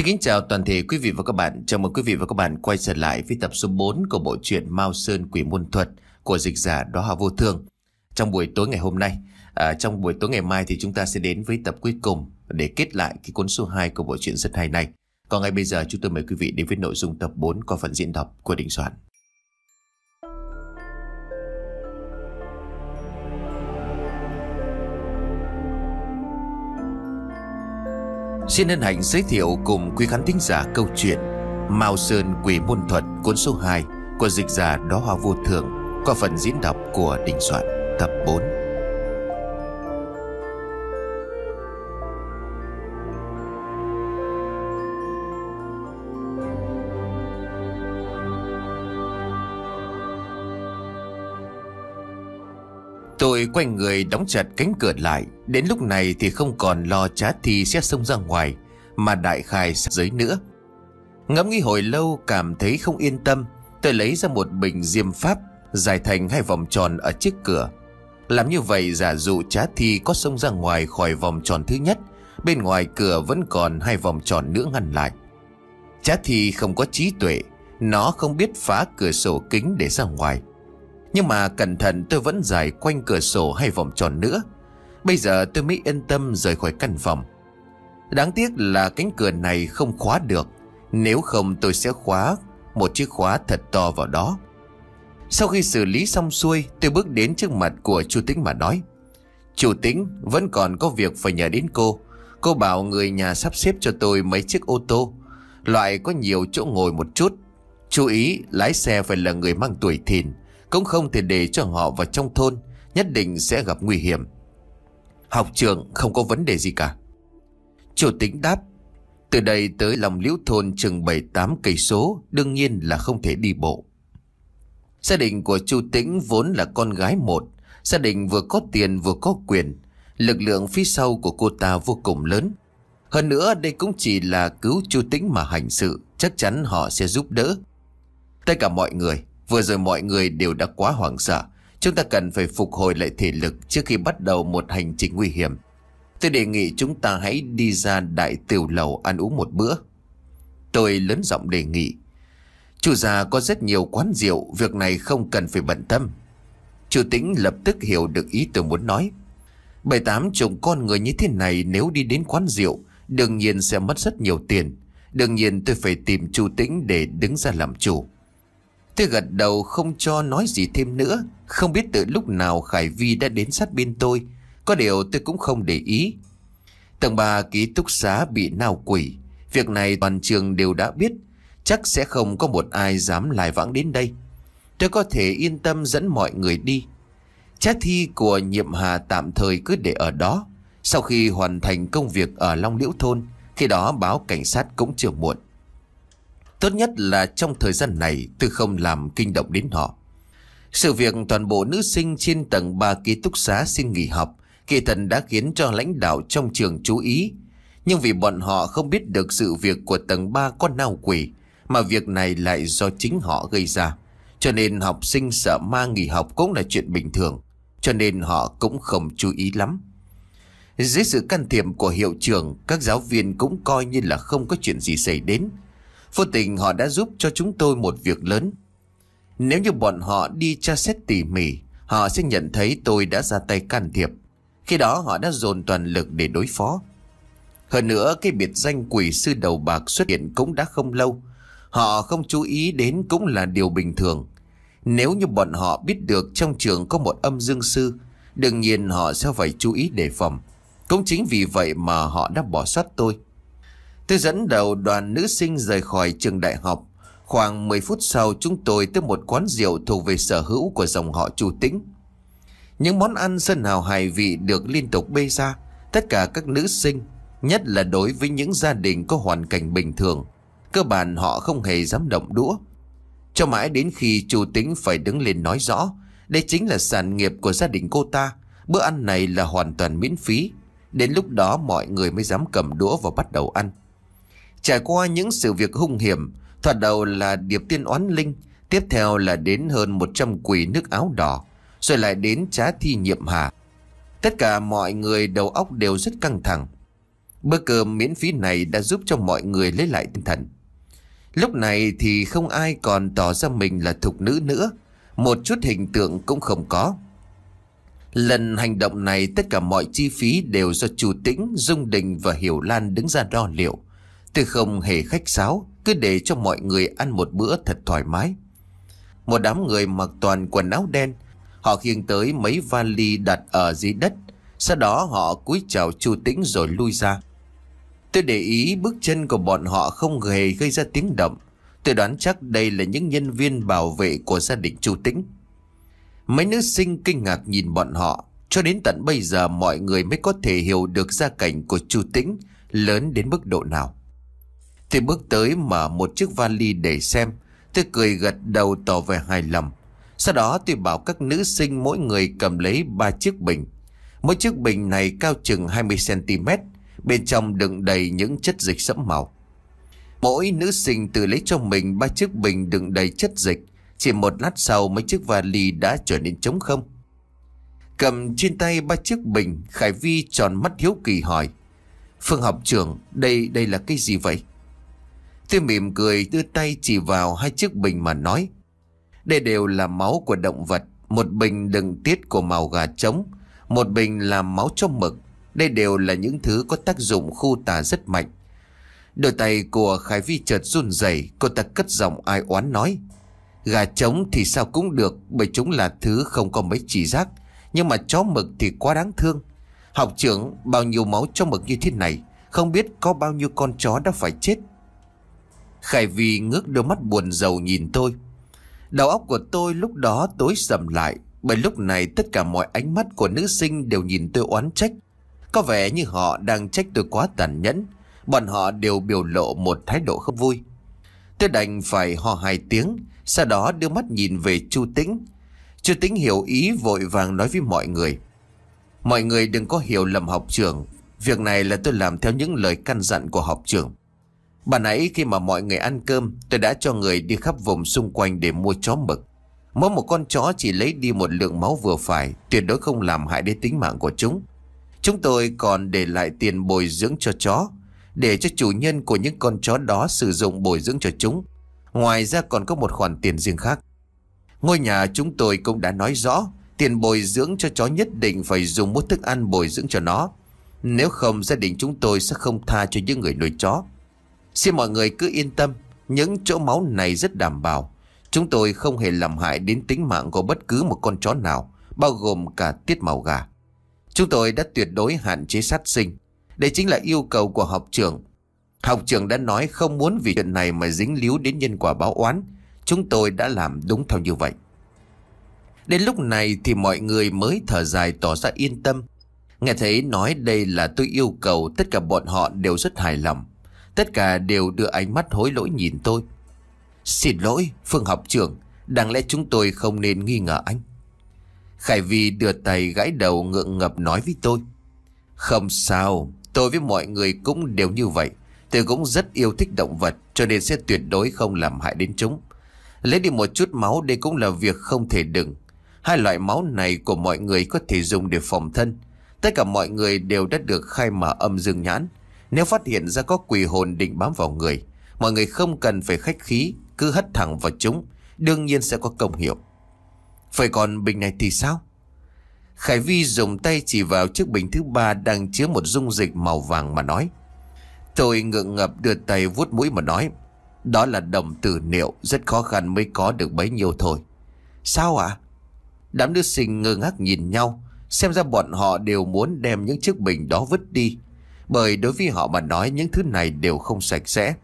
Xin kính chào toàn thể quý vị và các bạn. Chào mừng quý vị và các bạn quay trở lại với tập số 4 của bộ truyện Mao Sơn Quỷ Môn Thuật của dịch giả Đóa Hoa Vô Thương. Trong buổi tối ngày hôm nay, à, trong buổi tối ngày mai thì chúng ta sẽ đến với tập cuối cùng để kết lại cái cuốn số 2 của bộ truyện rất hay này. Còn ngay bây giờ chúng tôi mời quý vị đến với nội dung tập 4 qua phần diễn đọc của Đình Soạn. Xin hân hạnh giới thiệu cùng quý khán thính giả câu chuyện Mao Sơn Quỷ Môn Thuật cuốn số 2 của dịch giả Đó Hoa Vô Thường qua phần diễn đọc của Đình Soạn tập 4. Tôi quay người đóng chặt cánh cửa lại Đến lúc này thì không còn lo chá thi sẽ xông ra ngoài Mà đại khai sát giới nữa Ngẫm nghĩ hồi lâu cảm thấy không yên tâm Tôi lấy ra một bình diêm pháp Dài thành hai vòng tròn ở chiếc cửa Làm như vậy giả dụ chá thi có xông ra ngoài khỏi vòng tròn thứ nhất Bên ngoài cửa vẫn còn hai vòng tròn nữa ngăn lại Chá thi không có trí tuệ Nó không biết phá cửa sổ kính để ra ngoài nhưng mà cẩn thận tôi vẫn dài quanh cửa sổ hay vòng tròn nữa Bây giờ tôi mới yên tâm rời khỏi căn phòng Đáng tiếc là cánh cửa này không khóa được Nếu không tôi sẽ khóa một chiếc khóa thật to vào đó Sau khi xử lý xong xuôi Tôi bước đến trước mặt của chú Tĩnh mà nói Chủ Tĩnh vẫn còn có việc phải nhờ đến cô Cô bảo người nhà sắp xếp cho tôi mấy chiếc ô tô Loại có nhiều chỗ ngồi một chút Chú ý lái xe phải là người mang tuổi thìn cũng không thể để cho họ vào trong thôn Nhất định sẽ gặp nguy hiểm Học trường không có vấn đề gì cả Chủ tính đáp Từ đây tới lòng liễu thôn chừng 7-8 cây số Đương nhiên là không thể đi bộ Gia đình của Chu Tĩnh vốn là con gái một Gia đình vừa có tiền vừa có quyền Lực lượng phía sau của cô ta vô cùng lớn Hơn nữa đây cũng chỉ là cứu Chu Tĩnh mà hành sự Chắc chắn họ sẽ giúp đỡ Tất cả mọi người Vừa rồi mọi người đều đã quá hoảng sợ Chúng ta cần phải phục hồi lại thể lực Trước khi bắt đầu một hành trình nguy hiểm Tôi đề nghị chúng ta hãy đi ra đại tiểu lầu ăn uống một bữa Tôi lớn giọng đề nghị Chủ già có rất nhiều quán rượu Việc này không cần phải bận tâm Chủ tĩnh lập tức hiểu được ý tôi muốn nói Bảy tám chồng con người như thế này Nếu đi đến quán rượu Đương nhiên sẽ mất rất nhiều tiền Đương nhiên tôi phải tìm chu tĩnh để đứng ra làm chủ Tôi gật đầu không cho nói gì thêm nữa Không biết từ lúc nào Khải Vi đã đến sát bên tôi Có điều tôi cũng không để ý Tầng 3 ký túc xá bị nào quỷ Việc này toàn trường đều đã biết Chắc sẽ không có một ai dám lại vãng đến đây Tôi có thể yên tâm dẫn mọi người đi Chát thi của nhiệm hà tạm thời cứ để ở đó Sau khi hoàn thành công việc ở Long Liễu Thôn Khi đó báo cảnh sát cũng chưa muộn Tốt nhất là trong thời gian này tôi không làm kinh động đến họ. Sự việc toàn bộ nữ sinh trên tầng 3 ký túc xá xin nghỉ học kỳ thần đã khiến cho lãnh đạo trong trường chú ý. Nhưng vì bọn họ không biết được sự việc của tầng 3 con nào quỷ mà việc này lại do chính họ gây ra. Cho nên học sinh sợ ma nghỉ học cũng là chuyện bình thường. Cho nên họ cũng không chú ý lắm. Dưới sự can thiệp của hiệu trưởng, các giáo viên cũng coi như là không có chuyện gì xảy đến. Vô tình họ đã giúp cho chúng tôi một việc lớn. Nếu như bọn họ đi tra xét tỉ mỉ, họ sẽ nhận thấy tôi đã ra tay can thiệp. Khi đó họ đã dồn toàn lực để đối phó. Hơn nữa, cái biệt danh quỷ sư đầu bạc xuất hiện cũng đã không lâu. Họ không chú ý đến cũng là điều bình thường. Nếu như bọn họ biết được trong trường có một âm dương sư, đương nhiên họ sẽ phải chú ý đề phòng. Cũng chính vì vậy mà họ đã bỏ sót tôi. Tôi dẫn đầu đoàn nữ sinh rời khỏi trường đại học. Khoảng 10 phút sau chúng tôi tới một quán rượu thuộc về sở hữu của dòng họ Chu Tĩnh. Những món ăn sơn hào hài vị được liên tục bê ra. Tất cả các nữ sinh, nhất là đối với những gia đình có hoàn cảnh bình thường. Cơ bản họ không hề dám động đũa. Cho mãi đến khi Chu Tĩnh phải đứng lên nói rõ. Đây chính là sản nghiệp của gia đình cô ta. Bữa ăn này là hoàn toàn miễn phí. Đến lúc đó mọi người mới dám cầm đũa và bắt đầu ăn. Trải qua những sự việc hung hiểm, thoạt đầu là điệp tiên oán linh, tiếp theo là đến hơn 100 quỷ nước áo đỏ, rồi lại đến trá thi nhiệm hà. Tất cả mọi người đầu óc đều rất căng thẳng. Bữa cơm miễn phí này đã giúp cho mọi người lấy lại tinh thần. Lúc này thì không ai còn tỏ ra mình là thục nữ nữa, một chút hình tượng cũng không có. Lần hành động này tất cả mọi chi phí đều do Chủ Tĩnh, Dung Đình và Hiểu Lan đứng ra đo liệu. Tôi không hề khách sáo Cứ để cho mọi người ăn một bữa thật thoải mái Một đám người mặc toàn quần áo đen Họ khiêng tới mấy vali đặt ở dưới đất Sau đó họ cúi chào Chu Tĩnh rồi lui ra Tôi để ý bước chân của bọn họ không hề gây ra tiếng động Tôi đoán chắc đây là những nhân viên bảo vệ của gia đình Chu Tĩnh Mấy nữ sinh kinh ngạc nhìn bọn họ Cho đến tận bây giờ mọi người mới có thể hiểu được gia cảnh của Chu Tĩnh lớn đến mức độ nào thì bước tới mở một chiếc vali để xem. Tôi cười gật đầu tỏ vẻ hài lòng. Sau đó tôi bảo các nữ sinh mỗi người cầm lấy ba chiếc bình. Mỗi chiếc bình này cao chừng 20cm, bên trong đựng đầy những chất dịch sẫm màu. Mỗi nữ sinh tự lấy cho mình ba chiếc bình đựng đầy chất dịch, chỉ một lát sau mấy chiếc vali đã trở nên trống không. Cầm trên tay ba chiếc bình, Khải Vi tròn mắt hiếu kỳ hỏi. Phương học trưởng, đây đây là cái gì vậy? Tôi mỉm cười đưa tay chỉ vào hai chiếc bình mà nói. Đây đều là máu của động vật. Một bình đựng tiết của màu gà trống. Một bình là máu cho mực. Đây đều là những thứ có tác dụng khu tà rất mạnh. Đôi tay của Khải Vi chợt run rẩy, cô ta cất giọng ai oán nói. Gà trống thì sao cũng được bởi chúng là thứ không có mấy chỉ giác. Nhưng mà chó mực thì quá đáng thương. Học trưởng bao nhiêu máu cho mực như thế này. Không biết có bao nhiêu con chó đã phải chết Khải Vy ngước đôi mắt buồn rầu nhìn tôi Đầu óc của tôi lúc đó tối sầm lại Bởi lúc này tất cả mọi ánh mắt của nữ sinh đều nhìn tôi oán trách Có vẻ như họ đang trách tôi quá tàn nhẫn Bọn họ đều biểu lộ một thái độ không vui Tôi đành phải ho hai tiếng Sau đó đưa mắt nhìn về Chu Tĩnh Chu Tĩnh hiểu ý vội vàng nói với mọi người Mọi người đừng có hiểu lầm học trưởng Việc này là tôi làm theo những lời căn dặn của học trưởng Bà nãy khi mà mọi người ăn cơm Tôi đã cho người đi khắp vùng xung quanh để mua chó mực Mỗi một con chó chỉ lấy đi một lượng máu vừa phải Tuyệt đối không làm hại đến tính mạng của chúng Chúng tôi còn để lại tiền bồi dưỡng cho chó Để cho chủ nhân của những con chó đó sử dụng bồi dưỡng cho chúng Ngoài ra còn có một khoản tiền riêng khác Ngôi nhà chúng tôi cũng đã nói rõ Tiền bồi dưỡng cho chó nhất định phải dùng một thức ăn bồi dưỡng cho nó Nếu không gia đình chúng tôi sẽ không tha cho những người nuôi chó Xin mọi người cứ yên tâm, những chỗ máu này rất đảm bảo. Chúng tôi không hề làm hại đến tính mạng của bất cứ một con chó nào, bao gồm cả tiết màu gà. Chúng tôi đã tuyệt đối hạn chế sát sinh. Đây chính là yêu cầu của học trưởng. Học trưởng đã nói không muốn vì chuyện này mà dính líu đến nhân quả báo oán. Chúng tôi đã làm đúng theo như vậy. Đến lúc này thì mọi người mới thở dài tỏ ra yên tâm. Nghe thấy nói đây là tôi yêu cầu tất cả bọn họ đều rất hài lòng. Tất cả đều đưa ánh mắt hối lỗi nhìn tôi Xin lỗi Phương học trưởng Đáng lẽ chúng tôi không nên nghi ngờ anh Khải Vi đưa tay gãi đầu ngượng ngập nói với tôi Không sao Tôi với mọi người cũng đều như vậy Tôi cũng rất yêu thích động vật Cho nên sẽ tuyệt đối không làm hại đến chúng Lấy đi một chút máu Đây cũng là việc không thể đừng Hai loại máu này của mọi người có thể dùng để phòng thân Tất cả mọi người đều đã được khai mở âm dương nhãn nếu phát hiện ra có quỷ hồn định bám vào người, mọi người không cần phải khách khí, cứ hất thẳng vào chúng, đương nhiên sẽ có công hiệu. Vậy còn bình này thì sao? Khải Vi dùng tay chỉ vào chiếc bình thứ ba đang chứa một dung dịch màu vàng mà nói. Tôi ngượng ngập đưa tay vuốt mũi mà nói. Đó là đồng tử niệu, rất khó khăn mới có được bấy nhiêu thôi. Sao ạ? Đám nữ sinh ngơ ngác nhìn nhau, xem ra bọn họ đều muốn đem những chiếc bình đó vứt đi. Bởi đối với họ mà nói những thứ này đều không sạch sẽ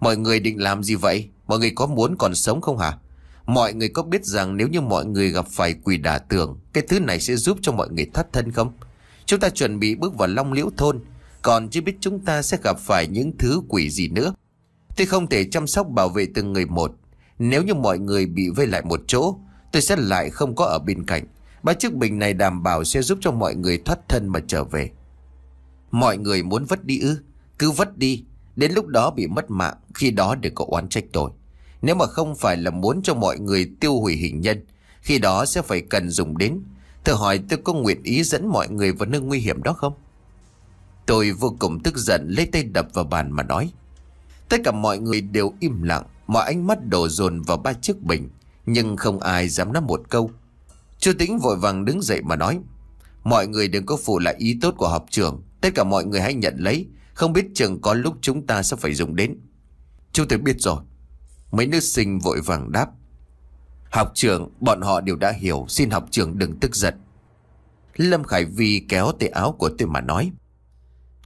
Mọi người định làm gì vậy? Mọi người có muốn còn sống không hả? Mọi người có biết rằng nếu như mọi người gặp phải quỷ đà tường Cái thứ này sẽ giúp cho mọi người thoát thân không? Chúng ta chuẩn bị bước vào long liễu thôn Còn chưa biết chúng ta sẽ gặp phải những thứ quỷ gì nữa Tôi không thể chăm sóc bảo vệ từng người một Nếu như mọi người bị vây lại một chỗ Tôi sẽ lại không có ở bên cạnh Ba chiếc bình này đảm bảo sẽ giúp cho mọi người thoát thân mà trở về Mọi người muốn vứt đi ư Cứ vứt đi Đến lúc đó bị mất mạng Khi đó để cậu oán trách tôi Nếu mà không phải là muốn cho mọi người tiêu hủy hình nhân Khi đó sẽ phải cần dùng đến Thử hỏi tôi có nguyện ý dẫn mọi người vào nơi nguy hiểm đó không Tôi vô cùng tức giận lấy tay đập vào bàn mà nói Tất cả mọi người đều im lặng Mọi ánh mắt đổ dồn vào ba chiếc bình Nhưng không ai dám nói một câu Chú Tĩnh vội vàng đứng dậy mà nói Mọi người đừng có phụ lại ý tốt của học trường Tất cả mọi người hãy nhận lấy Không biết chừng có lúc chúng ta sẽ phải dùng đến Chúng tôi biết rồi Mấy nữ sinh vội vàng đáp Học trưởng bọn họ đều đã hiểu Xin học trưởng đừng tức giận Lâm Khải Vi kéo tay áo của tôi mà nói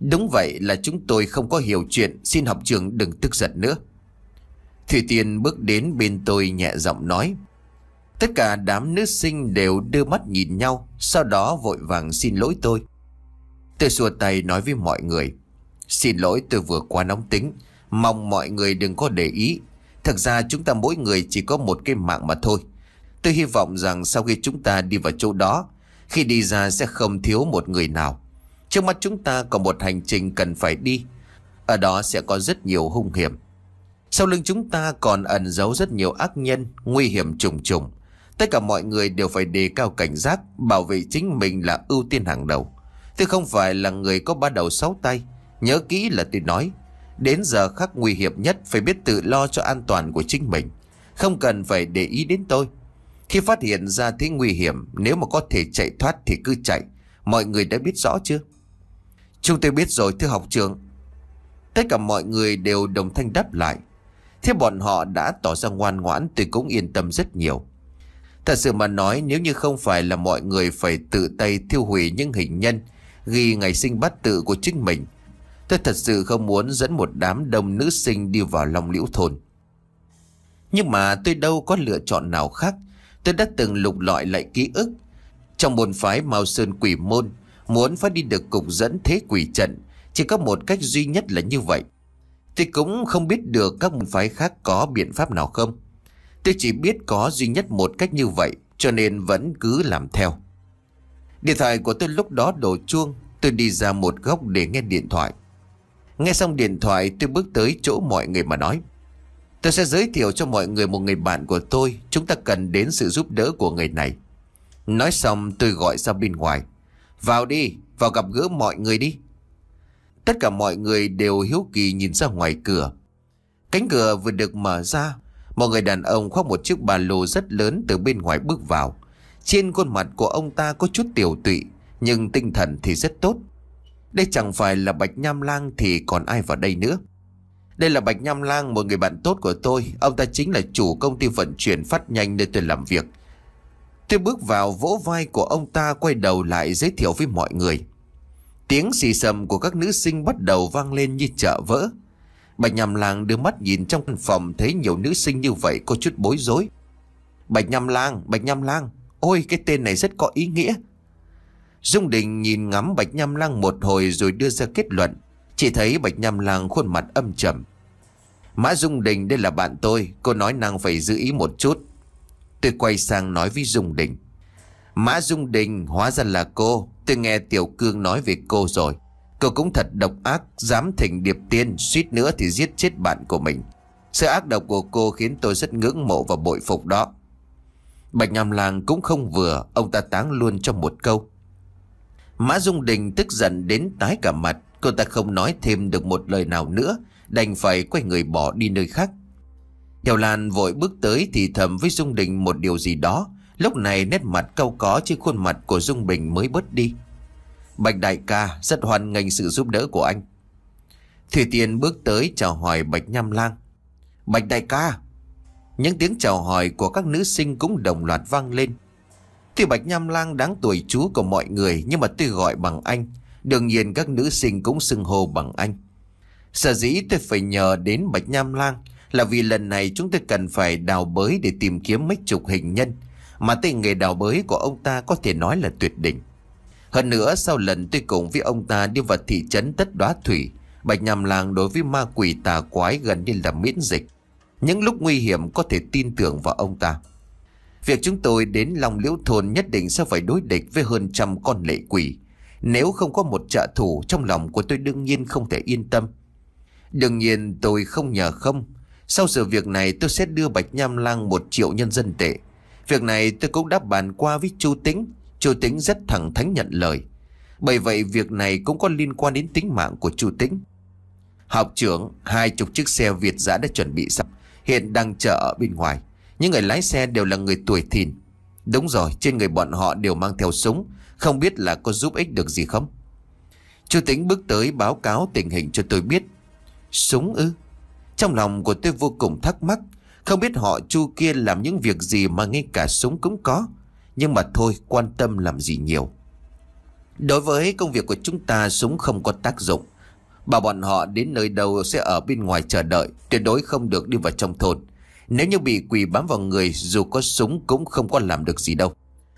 Đúng vậy là chúng tôi không có hiểu chuyện Xin học trưởng đừng tức giận nữa Thủy Tiên bước đến bên tôi nhẹ giọng nói Tất cả đám nữ sinh đều đưa mắt nhìn nhau Sau đó vội vàng xin lỗi tôi Tôi xua tay nói với mọi người. Xin lỗi tôi vừa quá nóng tính. Mong mọi người đừng có để ý. Thật ra chúng ta mỗi người chỉ có một cái mạng mà thôi. Tôi hy vọng rằng sau khi chúng ta đi vào chỗ đó, khi đi ra sẽ không thiếu một người nào. Trước mắt chúng ta có một hành trình cần phải đi. Ở đó sẽ có rất nhiều hung hiểm. Sau lưng chúng ta còn ẩn giấu rất nhiều ác nhân, nguy hiểm trùng trùng. Tất cả mọi người đều phải đề cao cảnh giác, bảo vệ chính mình là ưu tiên hàng đầu. Tôi không phải là người có ba đầu sáu tay Nhớ kỹ là tôi nói Đến giờ khắc nguy hiểm nhất Phải biết tự lo cho an toàn của chính mình Không cần phải để ý đến tôi Khi phát hiện ra thế nguy hiểm Nếu mà có thể chạy thoát thì cứ chạy Mọi người đã biết rõ chưa Chúng tôi biết rồi thưa học trường Tất cả mọi người đều đồng thanh đáp lại Thế bọn họ đã tỏ ra ngoan ngoãn Tôi cũng yên tâm rất nhiều Thật sự mà nói nếu như không phải là mọi người phải tự tay thiêu hủy những hình nhân ghi ngày sinh bát tự của chính mình. Tôi thật sự không muốn dẫn một đám đông nữ sinh đi vào lòng liễu thôn. Nhưng mà tôi đâu có lựa chọn nào khác. Tôi đã từng lục lọi lại ký ức. Trong môn phái Mao Sơn Quỷ Môn, muốn phát đi được cục dẫn thế quỷ trận, chỉ có một cách duy nhất là như vậy. Tôi cũng không biết được các môn phái khác có biện pháp nào không. Tôi chỉ biết có duy nhất một cách như vậy, cho nên vẫn cứ làm theo. Điện thoại của tôi lúc đó đổ chuông Tôi đi ra một góc để nghe điện thoại Nghe xong điện thoại tôi bước tới chỗ mọi người mà nói Tôi sẽ giới thiệu cho mọi người một người bạn của tôi Chúng ta cần đến sự giúp đỡ của người này Nói xong tôi gọi ra bên ngoài Vào đi, vào gặp gỡ mọi người đi Tất cả mọi người đều hiếu kỳ nhìn ra ngoài cửa Cánh cửa vừa được mở ra Một người đàn ông khoác một chiếc ba lô rất lớn từ bên ngoài bước vào trên khuôn mặt của ông ta có chút tiểu tụy Nhưng tinh thần thì rất tốt Đây chẳng phải là Bạch Nham Lang Thì còn ai vào đây nữa Đây là Bạch Nham Lang một người bạn tốt của tôi Ông ta chính là chủ công ty vận chuyển phát nhanh nơi tôi làm việc Tôi bước vào vỗ vai của ông ta quay đầu lại giới thiệu với mọi người Tiếng xì xầm của các nữ sinh bắt đầu vang lên như chợ vỡ Bạch Nham Lang đưa mắt nhìn trong căn phòng thấy nhiều nữ sinh như vậy có chút bối rối. Bạch Nham Lang, Bạch Nham Lang, Ôi cái tên này rất có ý nghĩa Dung Đình nhìn ngắm Bạch Nham Lang một hồi rồi đưa ra kết luận Chỉ thấy Bạch Nham Lang khuôn mặt âm trầm Mã Dung Đình đây là bạn tôi Cô nói nàng phải giữ ý một chút Tôi quay sang nói với Dung Đình Mã Dung Đình hóa ra là cô Tôi nghe Tiểu Cương nói về cô rồi Cô cũng thật độc ác Dám thỉnh điệp tiên Suýt nữa thì giết chết bạn của mình Sự ác độc của cô khiến tôi rất ngưỡng mộ và bội phục đó Bạch Nhàm Lang cũng không vừa Ông ta táng luôn cho một câu Mã Dung Đình tức giận đến tái cả mặt Cô ta không nói thêm được một lời nào nữa Đành phải quay người bỏ đi nơi khác Hiểu Lan vội bước tới thì thầm với Dung Đình một điều gì đó Lúc này nét mặt cau có trên khuôn mặt của Dung Bình mới bớt đi Bạch đại ca rất hoan nghênh sự giúp đỡ của anh Thủy Tiên bước tới chào hỏi Bạch Nham Lang Bạch đại ca những tiếng chào hỏi của các nữ sinh cũng đồng loạt vang lên Tuy Bạch Nham Lang đáng tuổi chú của mọi người Nhưng mà tôi gọi bằng anh Đương nhiên các nữ sinh cũng xưng hô bằng anh Sở dĩ tôi phải nhờ đến Bạch Nham Lang Là vì lần này chúng tôi cần phải đào bới để tìm kiếm mấy chục hình nhân Mà tay nghề đào bới của ông ta có thể nói là tuyệt đỉnh Hơn nữa sau lần tôi cùng với ông ta đi vào thị trấn Tất Đoá Thủy Bạch Nham Lang đối với ma quỷ tà quái gần như là miễn dịch những lúc nguy hiểm có thể tin tưởng vào ông ta Việc chúng tôi đến Long Liễu Thôn nhất định sẽ phải đối địch với hơn trăm con lệ quỷ Nếu không có một trợ thủ trong lòng của tôi đương nhiên không thể yên tâm Đương nhiên tôi không nhờ không Sau sự việc này tôi sẽ đưa Bạch Nham Lang một triệu nhân dân tệ Việc này tôi cũng đáp bàn qua với Chu Tĩnh Chu Tĩnh rất thẳng thắn nhận lời Bởi vậy việc này cũng có liên quan đến tính mạng của Chu Tĩnh Học trưởng Hai chục chiếc xe Việt giã đã chuẩn bị sẵn hiện đang chờ ở bên ngoài. Những người lái xe đều là người tuổi thìn. Đúng rồi, trên người bọn họ đều mang theo súng, không biết là có giúp ích được gì không? Chú Tĩnh bước tới báo cáo tình hình cho tôi biết. Súng ư? Trong lòng của tôi vô cùng thắc mắc, không biết họ chu kia làm những việc gì mà ngay cả súng cũng có. Nhưng mà thôi, quan tâm làm gì nhiều. Đối với công việc của chúng ta, súng không có tác dụng. Bảo bọn họ đến nơi đâu sẽ ở bên ngoài chờ đợi, tuyệt đối không được đi vào trong thôn. Nếu như bị quỷ bám vào người, dù có súng cũng không có làm được gì đâu.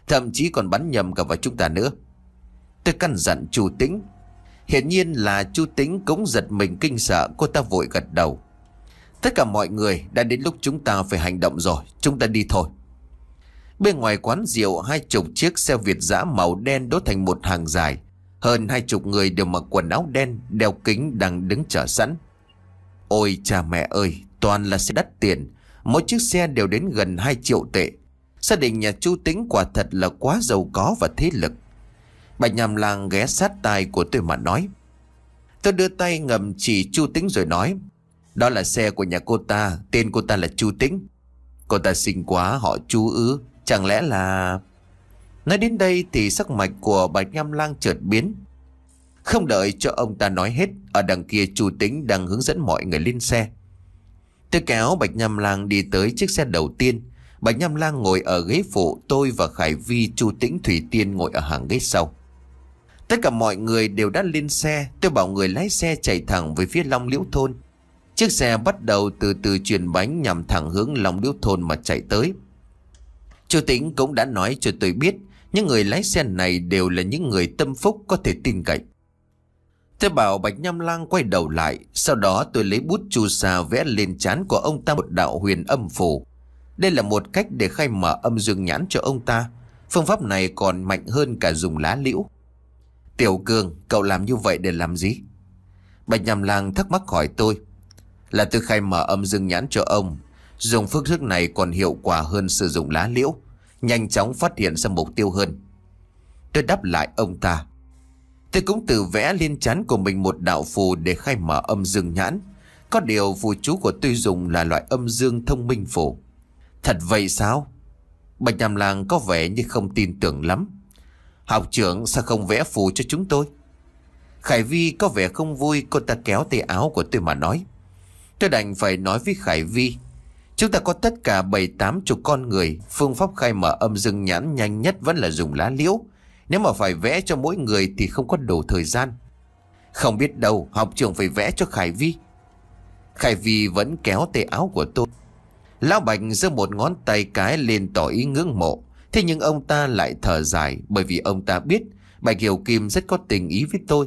Thậm chí còn bắn nhầm cả vào chúng ta nữa. Tôi căn dặn Chu Tĩnh. Hiển nhiên là Chu Tĩnh cũng giật mình kinh sợ, cô ta vội gật đầu. Tất cả mọi người đã đến lúc chúng ta phải hành động rồi, chúng ta đi thôi. Bên ngoài quán rượu hai chục chiếc xe Việt giã màu đen đốt thành một hàng dài hơn hai chục người đều mặc quần áo đen Đeo kính đang đứng chờ sẵn Ôi cha mẹ ơi Toàn là xe đắt tiền Mỗi chiếc xe đều đến gần 2 triệu tệ Gia đình nhà chú Tính quả thật là quá giàu có và thế lực bà nhàm làng ghé sát tai của tôi mà nói Tôi đưa tay ngầm chỉ Chu Tính rồi nói Đó là xe của nhà cô ta Tên cô ta là Chu Tính Cô ta xinh quá họ chú ứ Chẳng lẽ là... Nói đến đây thì sắc mạch của Bạch Nham Lang chợt biến. Không đợi cho ông ta nói hết, ở đằng kia chủ tính đang hướng dẫn mọi người lên xe. Tôi kéo Bạch Nham Lang đi tới chiếc xe đầu tiên. Bạch Nham Lang ngồi ở ghế phụ, tôi và Khải Vi, Chủ Tĩnh, Thủy Tiên ngồi ở hàng ghế sau. Tất cả mọi người đều đã lên xe, tôi bảo người lái xe chạy thẳng về phía Long Liễu Thôn. Chiếc xe bắt đầu từ từ chuyển bánh nhằm thẳng hướng Long Liễu Thôn mà chạy tới. Chủ Tĩnh cũng đã nói cho tôi biết những người lái xe này đều là những người tâm phúc có thể tin cậy. Tôi bảo Bạch Nham Lang quay đầu lại, sau đó tôi lấy bút chu sa vẽ lên chán của ông ta một đạo huyền âm phù. Đây là một cách để khai mở âm dương nhãn cho ông ta. Phương pháp này còn mạnh hơn cả dùng lá liễu. Tiểu Cường, cậu làm như vậy để làm gì? Bạch Nham Lang thắc mắc hỏi tôi. Là tôi khai mở âm dương nhãn cho ông. Dùng phương thức này còn hiệu quả hơn sử dụng lá liễu nhanh chóng phát hiện ra mục tiêu hơn. Tôi đáp lại ông ta. Tôi cũng tự vẽ liên chắn của mình một đạo phù để khai mở âm dương nhãn. Có điều phù chú của tôi dùng là loại âm dương thông minh phù. Thật vậy sao? Bạch Nhàm Làng có vẻ như không tin tưởng lắm. Học trưởng sao không vẽ phù cho chúng tôi? Khải Vi có vẻ không vui cô ta kéo tay áo của tôi mà nói. Tôi đành phải nói với Khải Vi Chúng ta có tất cả 7-8 chục con người, phương pháp khai mở âm dương nhãn nhanh nhất vẫn là dùng lá liễu. Nếu mà phải vẽ cho mỗi người thì không có đủ thời gian. Không biết đâu, học trường phải vẽ cho Khải Vi. Khải Vi vẫn kéo tay áo của tôi. Lão Bạch giơ một ngón tay cái lên tỏ ý ngưỡng mộ. Thế nhưng ông ta lại thở dài bởi vì ông ta biết Bạch Hiểu Kim rất có tình ý với tôi.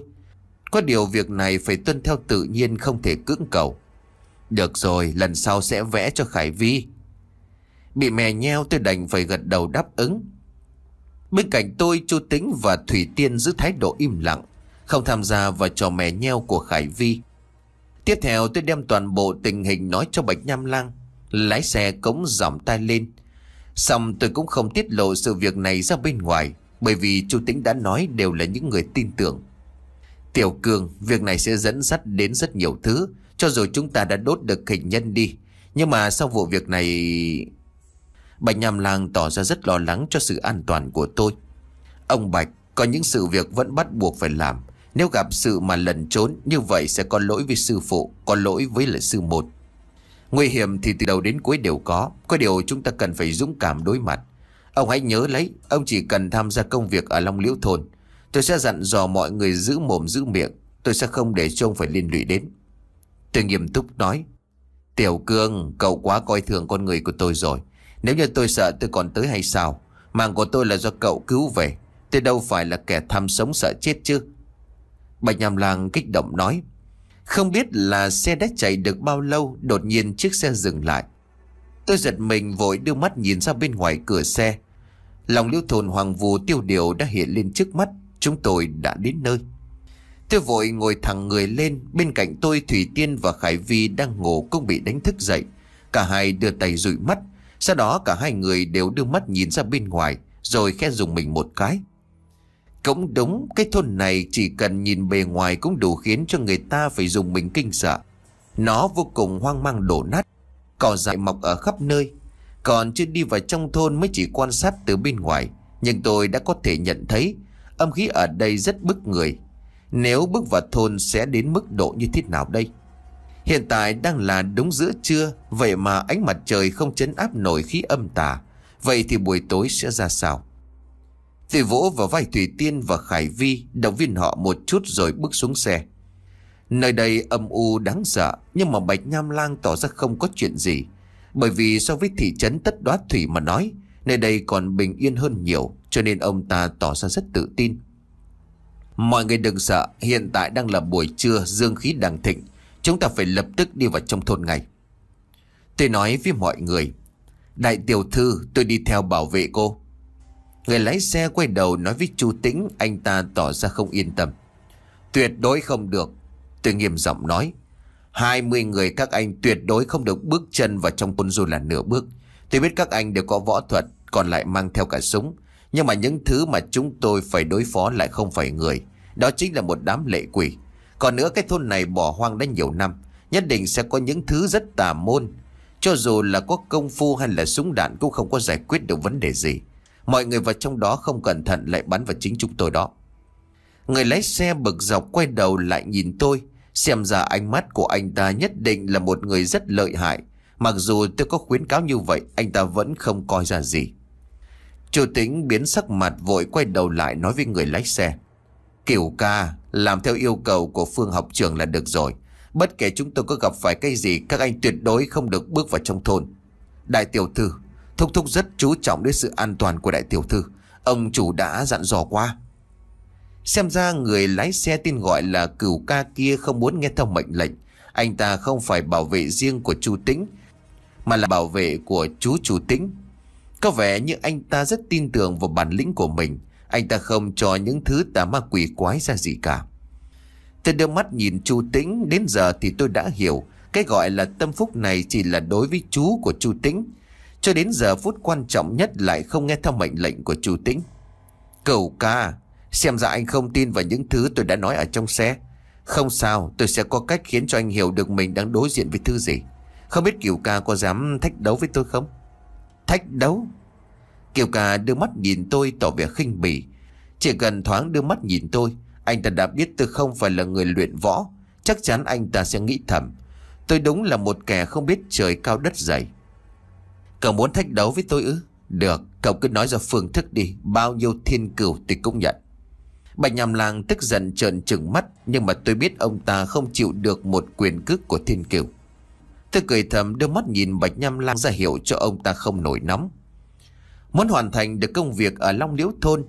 Có điều việc này phải tuân theo tự nhiên không thể cưỡng cầu. Được rồi, lần sau sẽ vẽ cho Khải Vi. Bị mè nheo tôi đành phải gật đầu đáp ứng. Bên cạnh tôi, Chu Tĩnh và Thủy Tiên giữ thái độ im lặng, không tham gia vào trò mè nheo của Khải Vi. Tiếp theo tôi đem toàn bộ tình hình nói cho Bạch Nham Lang, lái xe cống giọng tai lên. Xong tôi cũng không tiết lộ sự việc này ra bên ngoài, bởi vì Chu Tĩnh đã nói đều là những người tin tưởng. Tiểu Cường, việc này sẽ dẫn dắt đến rất nhiều thứ, cho dù chúng ta đã đốt được hình nhân đi Nhưng mà sau vụ việc này Bạch Nham Lang tỏ ra rất lo lắng cho sự an toàn của tôi Ông Bạch Có những sự việc vẫn bắt buộc phải làm Nếu gặp sự mà lẩn trốn Như vậy sẽ có lỗi với sư phụ Có lỗi với lợi sư một Nguy hiểm thì từ đầu đến cuối đều có Có điều chúng ta cần phải dũng cảm đối mặt Ông hãy nhớ lấy Ông chỉ cần tham gia công việc ở Long Liễu Thôn Tôi sẽ dặn dò mọi người giữ mồm giữ miệng Tôi sẽ không để cho ông phải liên lụy đến Tôi nghiêm túc nói Tiểu Cương cậu quá coi thường con người của tôi rồi Nếu như tôi sợ tôi còn tới hay sao Mạng của tôi là do cậu cứu về Tôi đâu phải là kẻ tham sống sợ chết chứ Bạch Nhàm Làng kích động nói Không biết là xe đã chạy được bao lâu Đột nhiên chiếc xe dừng lại Tôi giật mình vội đưa mắt nhìn ra bên ngoài cửa xe Lòng lưu thồn hoàng vù tiêu điều đã hiện lên trước mắt Chúng tôi đã đến nơi Tôi vội ngồi thẳng người lên Bên cạnh tôi Thủy Tiên và Khải Vi đang ngủ cũng bị đánh thức dậy Cả hai đưa tay dụi mắt Sau đó cả hai người đều đưa mắt nhìn ra bên ngoài Rồi khẽ dùng mình một cái Cũng đúng Cái thôn này chỉ cần nhìn bề ngoài Cũng đủ khiến cho người ta phải dùng mình kinh sợ Nó vô cùng hoang mang đổ nát Cỏ dại mọc ở khắp nơi Còn chưa đi vào trong thôn Mới chỉ quan sát từ bên ngoài Nhưng tôi đã có thể nhận thấy Âm khí ở đây rất bức người nếu bước vào thôn sẽ đến mức độ như thế nào đây? Hiện tại đang là đúng giữa trưa, vậy mà ánh mặt trời không chấn áp nổi khí âm tà. Vậy thì buổi tối sẽ ra sao? Thủy Vũ và vai Thủy Tiên và Khải Vi động viên họ một chút rồi bước xuống xe. Nơi đây âm u đáng sợ, nhưng mà Bạch Nham Lang tỏ ra không có chuyện gì. Bởi vì so với thị trấn tất đoá thủy mà nói, nơi đây còn bình yên hơn nhiều, cho nên ông ta tỏ ra rất tự tin. Mọi người đừng sợ, hiện tại đang là buổi trưa, dương khí đang thịnh. Chúng ta phải lập tức đi vào trong thôn ngay. Tôi nói với mọi người. Đại tiểu thư, tôi đi theo bảo vệ cô. Người lái xe quay đầu nói với Chu Tĩnh, anh ta tỏ ra không yên tâm. Tuyệt đối không được, tôi nghiêm giọng nói. 20 người các anh tuyệt đối không được bước chân vào trong quân dù là nửa bước. Tôi biết các anh đều có võ thuật, còn lại mang theo cả súng. Nhưng mà những thứ mà chúng tôi phải đối phó lại không phải người. Đó chính là một đám lệ quỷ Còn nữa cái thôn này bỏ hoang đã nhiều năm Nhất định sẽ có những thứ rất tà môn Cho dù là có công phu hay là súng đạn Cũng không có giải quyết được vấn đề gì Mọi người vào trong đó không cẩn thận Lại bắn vào chính chúng tôi đó Người lái xe bực dọc quay đầu lại nhìn tôi Xem ra ánh mắt của anh ta nhất định là một người rất lợi hại Mặc dù tôi có khuyến cáo như vậy Anh ta vẫn không coi ra gì Chủ tính biến sắc mặt vội quay đầu lại nói với người lái xe Kiểu ca làm theo yêu cầu của Phương học trường là được rồi Bất kể chúng tôi có gặp phải cái gì Các anh tuyệt đối không được bước vào trong thôn Đại tiểu thư Thúc thúc rất chú trọng đến sự an toàn của đại tiểu thư Ông chủ đã dặn dò qua Xem ra người lái xe tin gọi là cửu ca kia không muốn nghe theo mệnh lệnh Anh ta không phải bảo vệ riêng của chú Tĩnh Mà là bảo vệ của chú chủ Tĩnh Có vẻ như anh ta rất tin tưởng vào bản lĩnh của mình anh ta không cho những thứ tà ma quỷ quái ra gì cả Tôi đưa mắt nhìn Chu Tĩnh Đến giờ thì tôi đã hiểu Cái gọi là tâm phúc này chỉ là đối với chú của Chu Tĩnh Cho đến giờ phút quan trọng nhất lại không nghe theo mệnh lệnh của Chu Tĩnh Cầu ca Xem ra anh không tin vào những thứ tôi đã nói ở trong xe Không sao tôi sẽ có cách khiến cho anh hiểu được mình đang đối diện với thứ gì Không biết kiểu ca có dám thách đấu với tôi không Thách đấu Kiều cả đưa mắt nhìn tôi tỏ vẻ khinh bỉ Chỉ cần thoáng đưa mắt nhìn tôi Anh ta đã biết tôi không phải là người luyện võ Chắc chắn anh ta sẽ nghĩ thầm Tôi đúng là một kẻ không biết trời cao đất dày Cậu muốn thách đấu với tôi ư Được Cậu cứ nói ra phương thức đi Bao nhiêu thiên cửu tôi cũng nhận Bạch nhàm làng tức giận trợn trừng mắt Nhưng mà tôi biết ông ta không chịu được Một quyền cước của thiên cửu Tôi cười thầm đưa mắt nhìn Bạch Nham Lang ra hiệu cho ông ta không nổi nóng. Muốn hoàn thành được công việc ở Long Liễu Thôn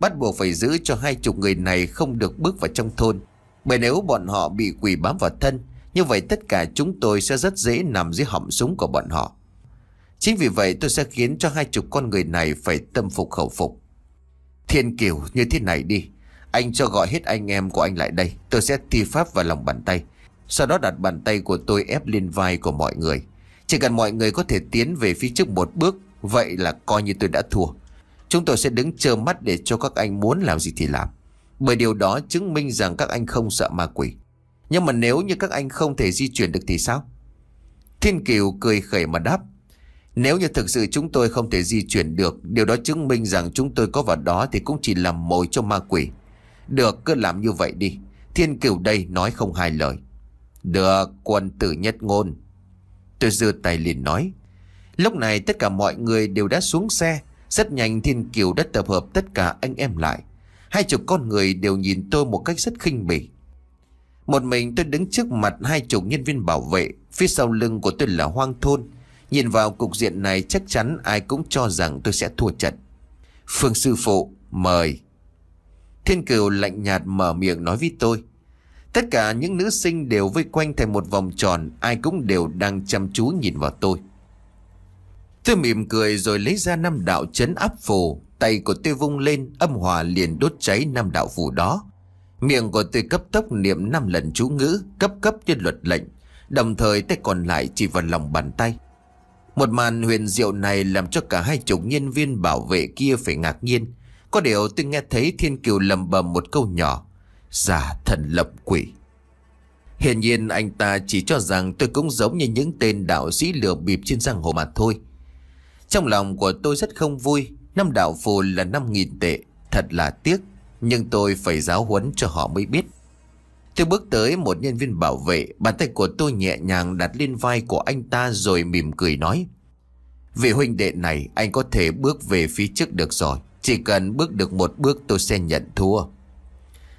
Bắt buộc phải giữ cho hai chục người này không được bước vào trong thôn Bởi nếu bọn họ bị quỷ bám vào thân Như vậy tất cả chúng tôi sẽ rất dễ nằm dưới họng súng của bọn họ Chính vì vậy tôi sẽ khiến cho hai chục con người này phải tâm phục khẩu phục Thiên kiều như thế này đi Anh cho gọi hết anh em của anh lại đây Tôi sẽ thi pháp vào lòng bàn tay Sau đó đặt bàn tay của tôi ép lên vai của mọi người Chỉ cần mọi người có thể tiến về phía trước một bước Vậy là coi như tôi đã thua Chúng tôi sẽ đứng chờ mắt để cho các anh muốn làm gì thì làm Bởi điều đó chứng minh rằng các anh không sợ ma quỷ Nhưng mà nếu như các anh không thể di chuyển được thì sao Thiên Kiều cười khẩy mà đáp Nếu như thực sự chúng tôi không thể di chuyển được Điều đó chứng minh rằng chúng tôi có vào đó Thì cũng chỉ làm mồi cho ma quỷ Được cứ làm như vậy đi Thiên Kiều đây nói không hai lời Được quân tử nhất ngôn Tôi giơ tay liền nói Lúc này tất cả mọi người đều đã xuống xe Rất nhanh Thiên Kiều đã tập hợp tất cả anh em lại Hai chục con người đều nhìn tôi một cách rất khinh bỉ Một mình tôi đứng trước mặt hai chục nhân viên bảo vệ Phía sau lưng của tôi là hoang thôn Nhìn vào cục diện này chắc chắn ai cũng cho rằng tôi sẽ thua trận Phương sư phụ mời Thiên Kiều lạnh nhạt mở miệng nói với tôi Tất cả những nữ sinh đều vây quanh thành một vòng tròn Ai cũng đều đang chăm chú nhìn vào tôi Tôi mỉm cười rồi lấy ra năm đạo chấn áp phù Tay của tôi vung lên Âm hòa liền đốt cháy năm đạo phù đó Miệng của tôi cấp tốc niệm năm lần chú ngữ Cấp cấp như luật lệnh Đồng thời tay còn lại chỉ vào lòng bàn tay Một màn huyền diệu này Làm cho cả hai chục nhân viên bảo vệ kia Phải ngạc nhiên Có điều tôi nghe thấy Thiên Kiều lầm bầm một câu nhỏ Giả thần lập quỷ Hiển nhiên anh ta chỉ cho rằng tôi cũng giống như những tên đạo sĩ lừa bịp trên giang hồ mà thôi trong lòng của tôi rất không vui Năm đạo phù là 5.000 tệ Thật là tiếc Nhưng tôi phải giáo huấn cho họ mới biết Tôi bước tới một nhân viên bảo vệ Bàn tay của tôi nhẹ nhàng đặt lên vai của anh ta Rồi mỉm cười nói Vị huynh đệ này Anh có thể bước về phía trước được rồi Chỉ cần bước được một bước tôi sẽ nhận thua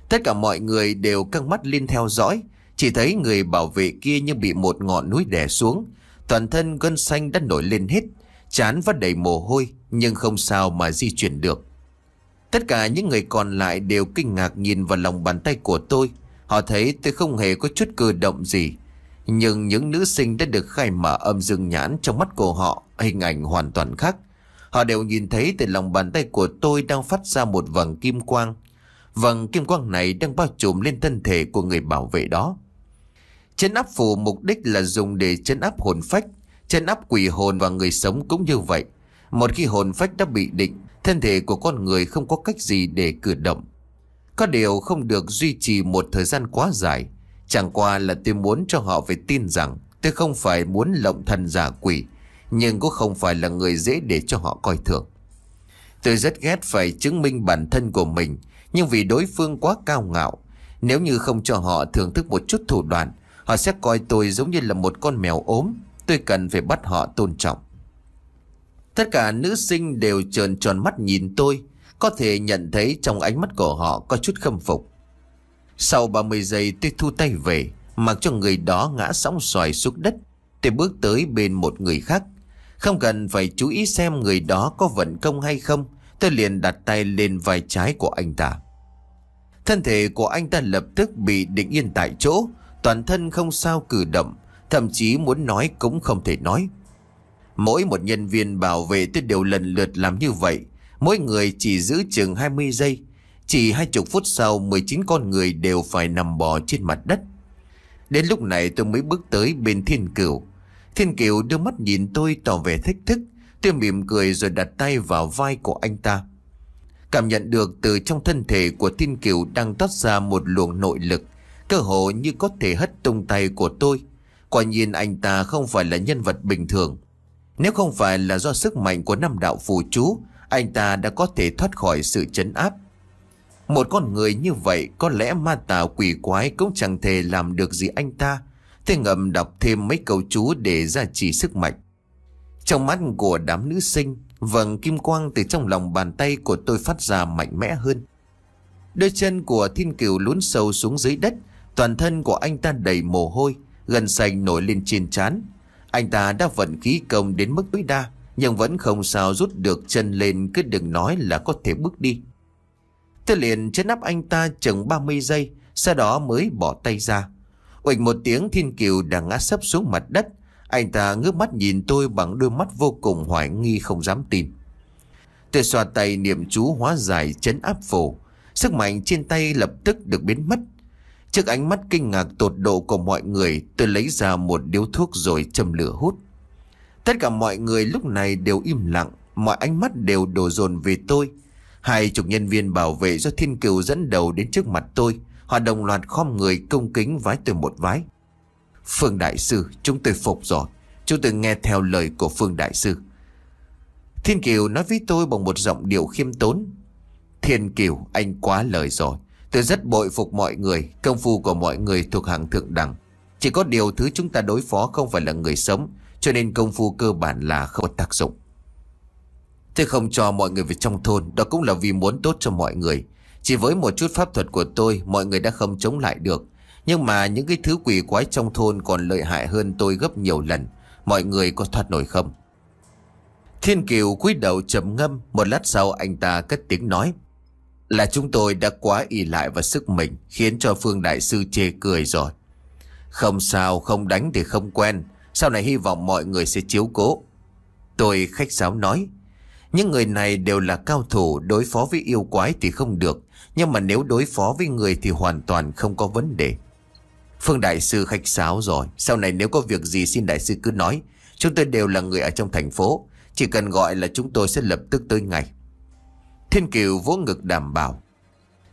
Tất cả mọi người đều căng mắt lên theo dõi Chỉ thấy người bảo vệ kia như bị một ngọn núi đè xuống Toàn thân gân xanh đã nổi lên hết Chán vắt đầy mồ hôi Nhưng không sao mà di chuyển được Tất cả những người còn lại đều kinh ngạc nhìn vào lòng bàn tay của tôi Họ thấy tôi không hề có chút cử động gì Nhưng những nữ sinh đã được khai mở âm dương nhãn trong mắt của họ Hình ảnh hoàn toàn khác Họ đều nhìn thấy từ lòng bàn tay của tôi đang phát ra một vầng kim quang Vầng kim quang này đang bao trùm lên thân thể của người bảo vệ đó Chấn áp phù mục đích là dùng để chấn áp hồn phách Chân áp quỷ hồn và người sống cũng như vậy Một khi hồn phách đã bị định Thân thể của con người không có cách gì để cử động Có điều không được duy trì một thời gian quá dài Chẳng qua là tôi muốn cho họ phải tin rằng Tôi không phải muốn lộng thần giả quỷ Nhưng cũng không phải là người dễ để cho họ coi thường Tôi rất ghét phải chứng minh bản thân của mình Nhưng vì đối phương quá cao ngạo Nếu như không cho họ thưởng thức một chút thủ đoạn Họ sẽ coi tôi giống như là một con mèo ốm Tôi cần phải bắt họ tôn trọng Tất cả nữ sinh đều tròn tròn mắt nhìn tôi Có thể nhận thấy trong ánh mắt của họ có chút khâm phục Sau 30 giây tôi thu tay về Mặc cho người đó ngã sóng xoài xuống đất Tôi bước tới bên một người khác Không cần phải chú ý xem người đó có vận công hay không Tôi liền đặt tay lên vai trái của anh ta Thân thể của anh ta lập tức bị định yên tại chỗ Toàn thân không sao cử động Thậm chí muốn nói cũng không thể nói Mỗi một nhân viên bảo vệ tôi đều lần lượt làm như vậy Mỗi người chỉ giữ chừng 20 giây Chỉ hai chục phút sau 19 con người đều phải nằm bò trên mặt đất Đến lúc này tôi mới bước tới bên thiên cửu Thiên cửu đưa mắt nhìn tôi tỏ vẻ thích thức Tôi mỉm cười rồi đặt tay vào vai của anh ta Cảm nhận được từ trong thân thể của thiên cửu đang toát ra một luồng nội lực Cơ hồ như có thể hất tung tay của tôi Quả nhiên anh ta không phải là nhân vật bình thường Nếu không phải là do sức mạnh của năm đạo phù chú Anh ta đã có thể thoát khỏi sự chấn áp Một con người như vậy Có lẽ ma tà quỷ quái Cũng chẳng thể làm được gì anh ta Thế ngầm đọc thêm mấy câu chú Để gia trì sức mạnh Trong mắt của đám nữ sinh Vầng kim quang từ trong lòng bàn tay của tôi phát ra mạnh mẽ hơn Đôi chân của thiên kiều lún sâu xuống dưới đất Toàn thân của anh ta đầy mồ hôi gân xanh nổi lên trên trán. Anh ta đã vận khí công đến mức tối đa, nhưng vẫn không sao rút được chân lên cứ đừng nói là có thể bước đi. Tôi liền chấn áp anh ta chừng 30 giây, sau đó mới bỏ tay ra. Oịch một tiếng thiên kiều đã ngã sấp xuống mặt đất, anh ta ngước mắt nhìn tôi bằng đôi mắt vô cùng hoài nghi không dám tin. Tôi xoa tay niệm chú hóa giải chấn áp phổ, sức mạnh trên tay lập tức được biến mất. Trước ánh mắt kinh ngạc tột độ của mọi người Tôi lấy ra một điếu thuốc rồi châm lửa hút Tất cả mọi người lúc này đều im lặng Mọi ánh mắt đều đổ dồn về tôi Hai chục nhân viên bảo vệ do Thiên Kiều dẫn đầu đến trước mặt tôi Họ đồng loạt khom người công kính vái tôi một vái Phương Đại Sư chúng tôi phục rồi Chúng tôi nghe theo lời của Phương Đại Sư Thiên Kiều nói với tôi bằng một giọng điệu khiêm tốn Thiên Kiều anh quá lời rồi Tôi rất bội phục mọi người, công phu của mọi người thuộc hạng thượng đẳng. Chỉ có điều thứ chúng ta đối phó không phải là người sống, cho nên công phu cơ bản là không có tác dụng. Tôi không cho mọi người về trong thôn, đó cũng là vì muốn tốt cho mọi người. Chỉ với một chút pháp thuật của tôi, mọi người đã không chống lại được. Nhưng mà những cái thứ quỷ quái trong thôn còn lợi hại hơn tôi gấp nhiều lần. Mọi người có thoát nổi không? Thiên Kiều cúi đầu trầm ngâm, một lát sau anh ta cất tiếng nói. Là chúng tôi đã quá ỷ lại vào sức mình Khiến cho Phương Đại Sư chê cười rồi Không sao không đánh thì không quen Sau này hy vọng mọi người sẽ chiếu cố Tôi khách sáo nói Những người này đều là cao thủ Đối phó với yêu quái thì không được Nhưng mà nếu đối phó với người thì hoàn toàn không có vấn đề Phương Đại Sư khách sáo rồi Sau này nếu có việc gì xin Đại Sư cứ nói Chúng tôi đều là người ở trong thành phố Chỉ cần gọi là chúng tôi sẽ lập tức tới ngay Thiên Kiều vỗ ngực đảm bảo.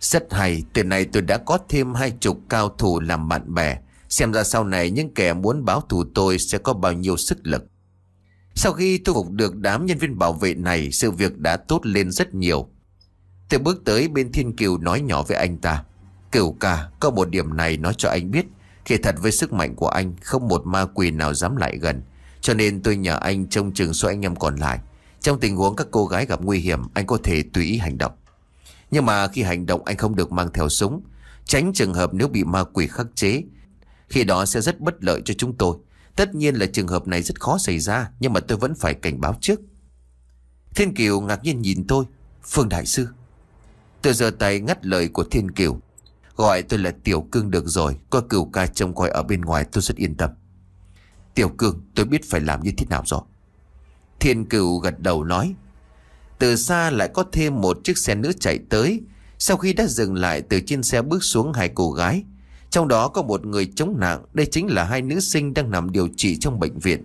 Rất hay, từ này tôi đã có thêm hai chục cao thủ làm bạn bè. Xem ra sau này những kẻ muốn báo thù tôi sẽ có bao nhiêu sức lực. Sau khi thu phục được đám nhân viên bảo vệ này, sự việc đã tốt lên rất nhiều. Tôi bước tới bên Thiên Kiều nói nhỏ với anh ta. Kiều ca, có một điểm này nói cho anh biết. Khi thật với sức mạnh của anh, không một ma quỷ nào dám lại gần. Cho nên tôi nhờ anh trông chừng số anh em còn lại. Trong tình huống các cô gái gặp nguy hiểm Anh có thể tùy ý hành động Nhưng mà khi hành động anh không được mang theo súng Tránh trường hợp nếu bị ma quỷ khắc chế Khi đó sẽ rất bất lợi cho chúng tôi Tất nhiên là trường hợp này rất khó xảy ra Nhưng mà tôi vẫn phải cảnh báo trước Thiên Kiều ngạc nhiên nhìn tôi Phương Đại Sư Tôi giơ tay ngắt lời của Thiên Kiều Gọi tôi là Tiểu Cương được rồi Có cửu ca trông coi ở bên ngoài tôi rất yên tâm Tiểu Cương tôi biết phải làm như thế nào rồi Thiên cửu gật đầu nói. Từ xa lại có thêm một chiếc xe nữa chạy tới. Sau khi đã dừng lại từ trên xe bước xuống hai cô gái. Trong đó có một người chống nặng. Đây chính là hai nữ sinh đang nằm điều trị trong bệnh viện.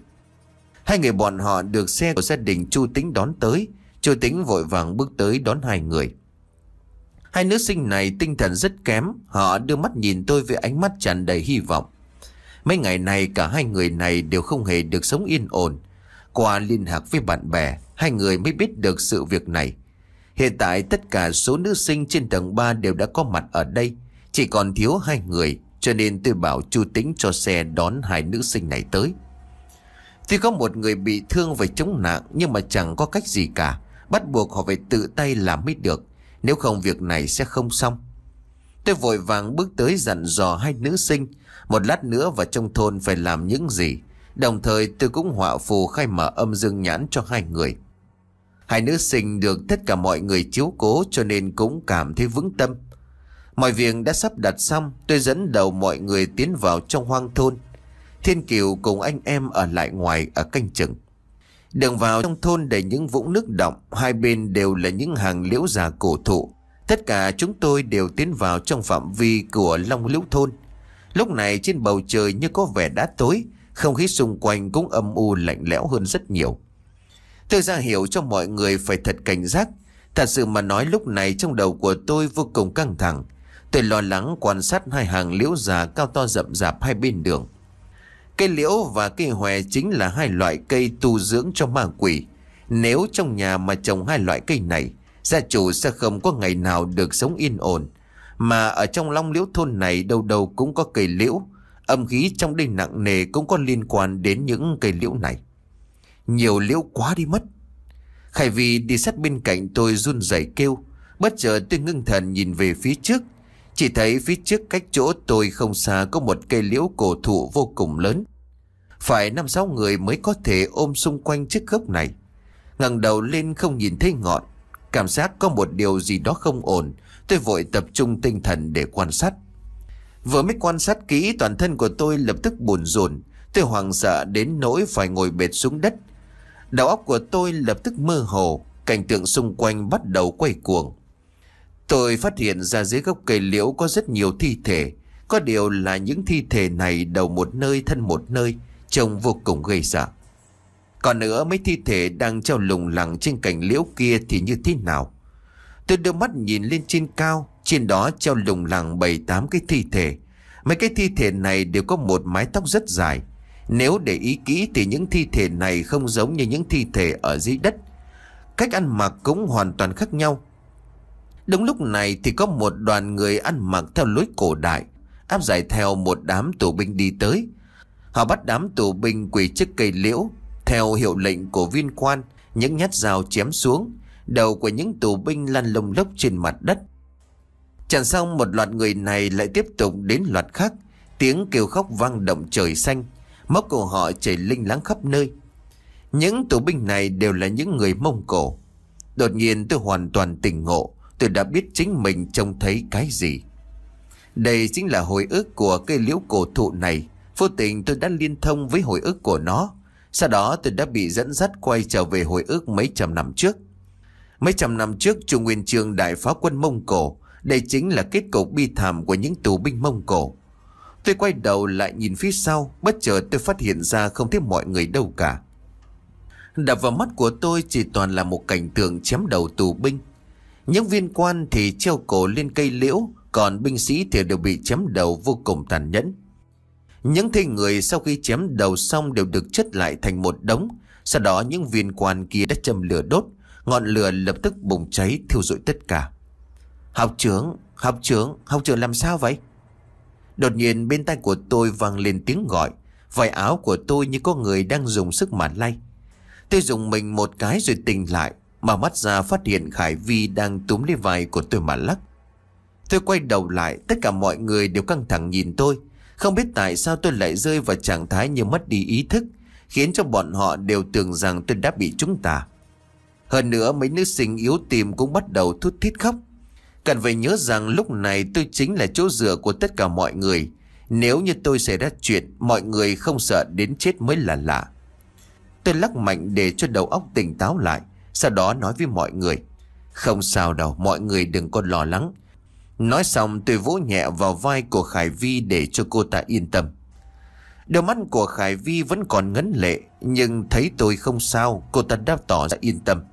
Hai người bọn họ được xe của gia đình Chu Tính đón tới. Chu Tính vội vàng bước tới đón hai người. Hai nữ sinh này tinh thần rất kém. Họ đưa mắt nhìn tôi với ánh mắt tràn đầy hy vọng. Mấy ngày này cả hai người này đều không hề được sống yên ổn. Qua liên lạc với bạn bè Hai người mới biết được sự việc này Hiện tại tất cả số nữ sinh trên tầng 3 đều đã có mặt ở đây Chỉ còn thiếu hai người Cho nên tôi bảo Chu Tính cho xe đón hai nữ sinh này tới Tuy có một người bị thương và chống nặng Nhưng mà chẳng có cách gì cả Bắt buộc họ phải tự tay làm mới được Nếu không việc này sẽ không xong Tôi vội vàng bước tới dặn dò hai nữ sinh Một lát nữa vào trong thôn phải làm những gì Đồng thời tôi cũng họa phù khai mở âm dương nhãn cho hai người Hai nữ sinh được tất cả mọi người chiếu cố cho nên cũng cảm thấy vững tâm Mọi việc đã sắp đặt xong Tôi dẫn đầu mọi người tiến vào trong hoang thôn Thiên Kiều cùng anh em ở lại ngoài ở canh chừng Đường vào trong thôn đầy những vũng nước động Hai bên đều là những hàng liễu già cổ thụ Tất cả chúng tôi đều tiến vào trong phạm vi của Long Liễu Thôn Lúc này trên bầu trời như có vẻ đã tối không khí xung quanh cũng âm u lạnh lẽo hơn rất nhiều Tôi ra hiểu cho mọi người phải thật cảnh giác Thật sự mà nói lúc này trong đầu của tôi vô cùng căng thẳng Tôi lo lắng quan sát hai hàng liễu già cao to rậm rạp hai bên đường Cây liễu và cây hòe chính là hai loại cây tu dưỡng cho ma quỷ Nếu trong nhà mà trồng hai loại cây này Gia chủ sẽ không có ngày nào được sống yên ổn Mà ở trong long liễu thôn này đâu đâu cũng có cây liễu Âm khí trong đây nặng nề cũng có liên quan đến những cây liễu này. Nhiều liễu quá đi mất. Khải Vy đi sát bên cạnh tôi run rẩy kêu. Bất chợt tôi ngưng thần nhìn về phía trước. Chỉ thấy phía trước cách chỗ tôi không xa có một cây liễu cổ thụ vô cùng lớn. Phải năm sáu người mới có thể ôm xung quanh chiếc gốc này. ngẩng đầu lên không nhìn thấy ngọn. Cảm giác có một điều gì đó không ổn. Tôi vội tập trung tinh thần để quan sát. Vừa mới quan sát kỹ toàn thân của tôi lập tức buồn rồn Tôi hoảng sợ đến nỗi phải ngồi bệt xuống đất Đầu óc của tôi lập tức mơ hồ Cảnh tượng xung quanh bắt đầu quay cuồng Tôi phát hiện ra dưới gốc cây liễu có rất nhiều thi thể Có điều là những thi thể này đầu một nơi thân một nơi Trông vô cùng gây sợ Còn nữa mấy thi thể đang treo lủng lẳng trên cành liễu kia thì như thế nào Tôi đưa mắt nhìn lên trên cao trên đó treo lùng lẳng bảy tám cái thi thể Mấy cái thi thể này đều có một mái tóc rất dài Nếu để ý kỹ thì những thi thể này không giống như những thi thể ở dưới đất Cách ăn mặc cũng hoàn toàn khác nhau Đúng lúc này thì có một đoàn người ăn mặc theo lối cổ đại Áp giải theo một đám tù binh đi tới Họ bắt đám tù binh quỳ trước cây liễu Theo hiệu lệnh của viên quan Những nhát dao chém xuống Đầu của những tù binh lăn lông lốc trên mặt đất Chẳng xong một loạt người này lại tiếp tục đến loạt khác Tiếng kêu khóc vang động trời xanh Móc của họ chảy linh láng khắp nơi Những tù binh này đều là những người Mông Cổ Đột nhiên tôi hoàn toàn tỉnh ngộ Tôi đã biết chính mình trông thấy cái gì Đây chính là hồi ức của cây liễu cổ thụ này Vô tình tôi đã liên thông với hồi ức của nó Sau đó tôi đã bị dẫn dắt quay trở về hồi ức mấy trăm năm trước Mấy trăm năm trước Trung Nguyên Trương đại phá quân Mông Cổ đây chính là kết cục bi thảm của những tù binh Mông Cổ. Tôi quay đầu lại nhìn phía sau, bất chợt tôi phát hiện ra không thấy mọi người đâu cả. Đập vào mắt của tôi chỉ toàn là một cảnh tượng chém đầu tù binh. Những viên quan thì treo cổ lên cây liễu, còn binh sĩ thì đều bị chém đầu vô cùng tàn nhẫn. Những thây người sau khi chém đầu xong đều được chất lại thành một đống, sau đó những viên quan kia đã châm lửa đốt, ngọn lửa lập tức bùng cháy thiêu rụi tất cả. Học trưởng, học trưởng, học trưởng làm sao vậy? Đột nhiên bên tay của tôi văng lên tiếng gọi. Vài áo của tôi như có người đang dùng sức mà lay. Tôi dùng mình một cái rồi tỉnh lại. Mà mắt ra phát hiện Khải Vi đang túm lấy vai của tôi mà lắc. Tôi quay đầu lại, tất cả mọi người đều căng thẳng nhìn tôi. Không biết tại sao tôi lại rơi vào trạng thái như mất đi ý thức, khiến cho bọn họ đều tưởng rằng tôi đã bị chúng ta. Hơn nữa mấy nữ sinh yếu tim cũng bắt đầu thút thít khóc. Cần phải nhớ rằng lúc này tôi chính là chỗ dựa của tất cả mọi người. Nếu như tôi xảy ra chuyện, mọi người không sợ đến chết mới là lạ. Tôi lắc mạnh để cho đầu óc tỉnh táo lại, sau đó nói với mọi người. Không sao đâu, mọi người đừng có lo lắng. Nói xong tôi vỗ nhẹ vào vai của Khải Vi để cho cô ta yên tâm. Đôi mắt của Khải Vi vẫn còn ngấn lệ, nhưng thấy tôi không sao, cô ta đã tỏ ra yên tâm.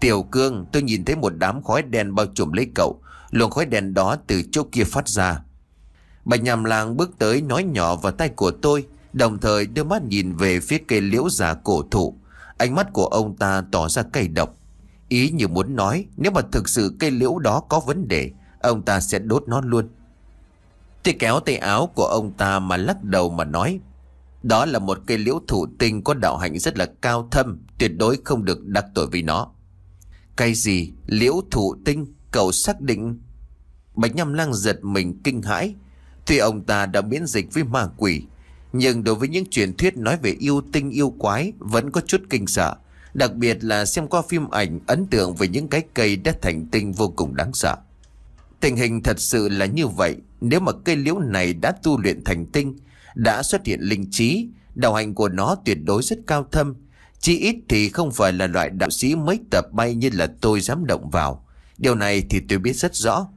Tiểu Cương, tôi nhìn thấy một đám khói đen bao trùm lấy cậu, Luồng khói đèn đó từ chỗ kia phát ra Bạch nhàm làng bước tới nói nhỏ vào tay của tôi Đồng thời đưa mắt nhìn về phía cây liễu già cổ thụ Ánh mắt của ông ta tỏ ra cay độc Ý như muốn nói Nếu mà thực sự cây liễu đó có vấn đề Ông ta sẽ đốt nó luôn Tôi kéo tay áo của ông ta mà lắc đầu mà nói Đó là một cây liễu thụ tinh có đạo hạnh rất là cao thâm Tuyệt đối không được đắc tội vì nó Cây gì? Liễu thụ tinh cậu xác định Bạch nhâm Lang giật mình kinh hãi Tuy ông ta đã miễn dịch với ma quỷ Nhưng đối với những truyền thuyết nói về yêu tinh yêu quái Vẫn có chút kinh sợ Đặc biệt là xem qua phim ảnh ấn tượng về những cái cây đã thành tinh vô cùng đáng sợ Tình hình thật sự là như vậy Nếu mà cây liễu này đã tu luyện thành tinh Đã xuất hiện linh trí Đạo hành của nó tuyệt đối rất cao thâm Chỉ ít thì không phải là loại đạo sĩ mấy tập bay như là tôi dám động vào Điều này thì tôi biết rất rõ.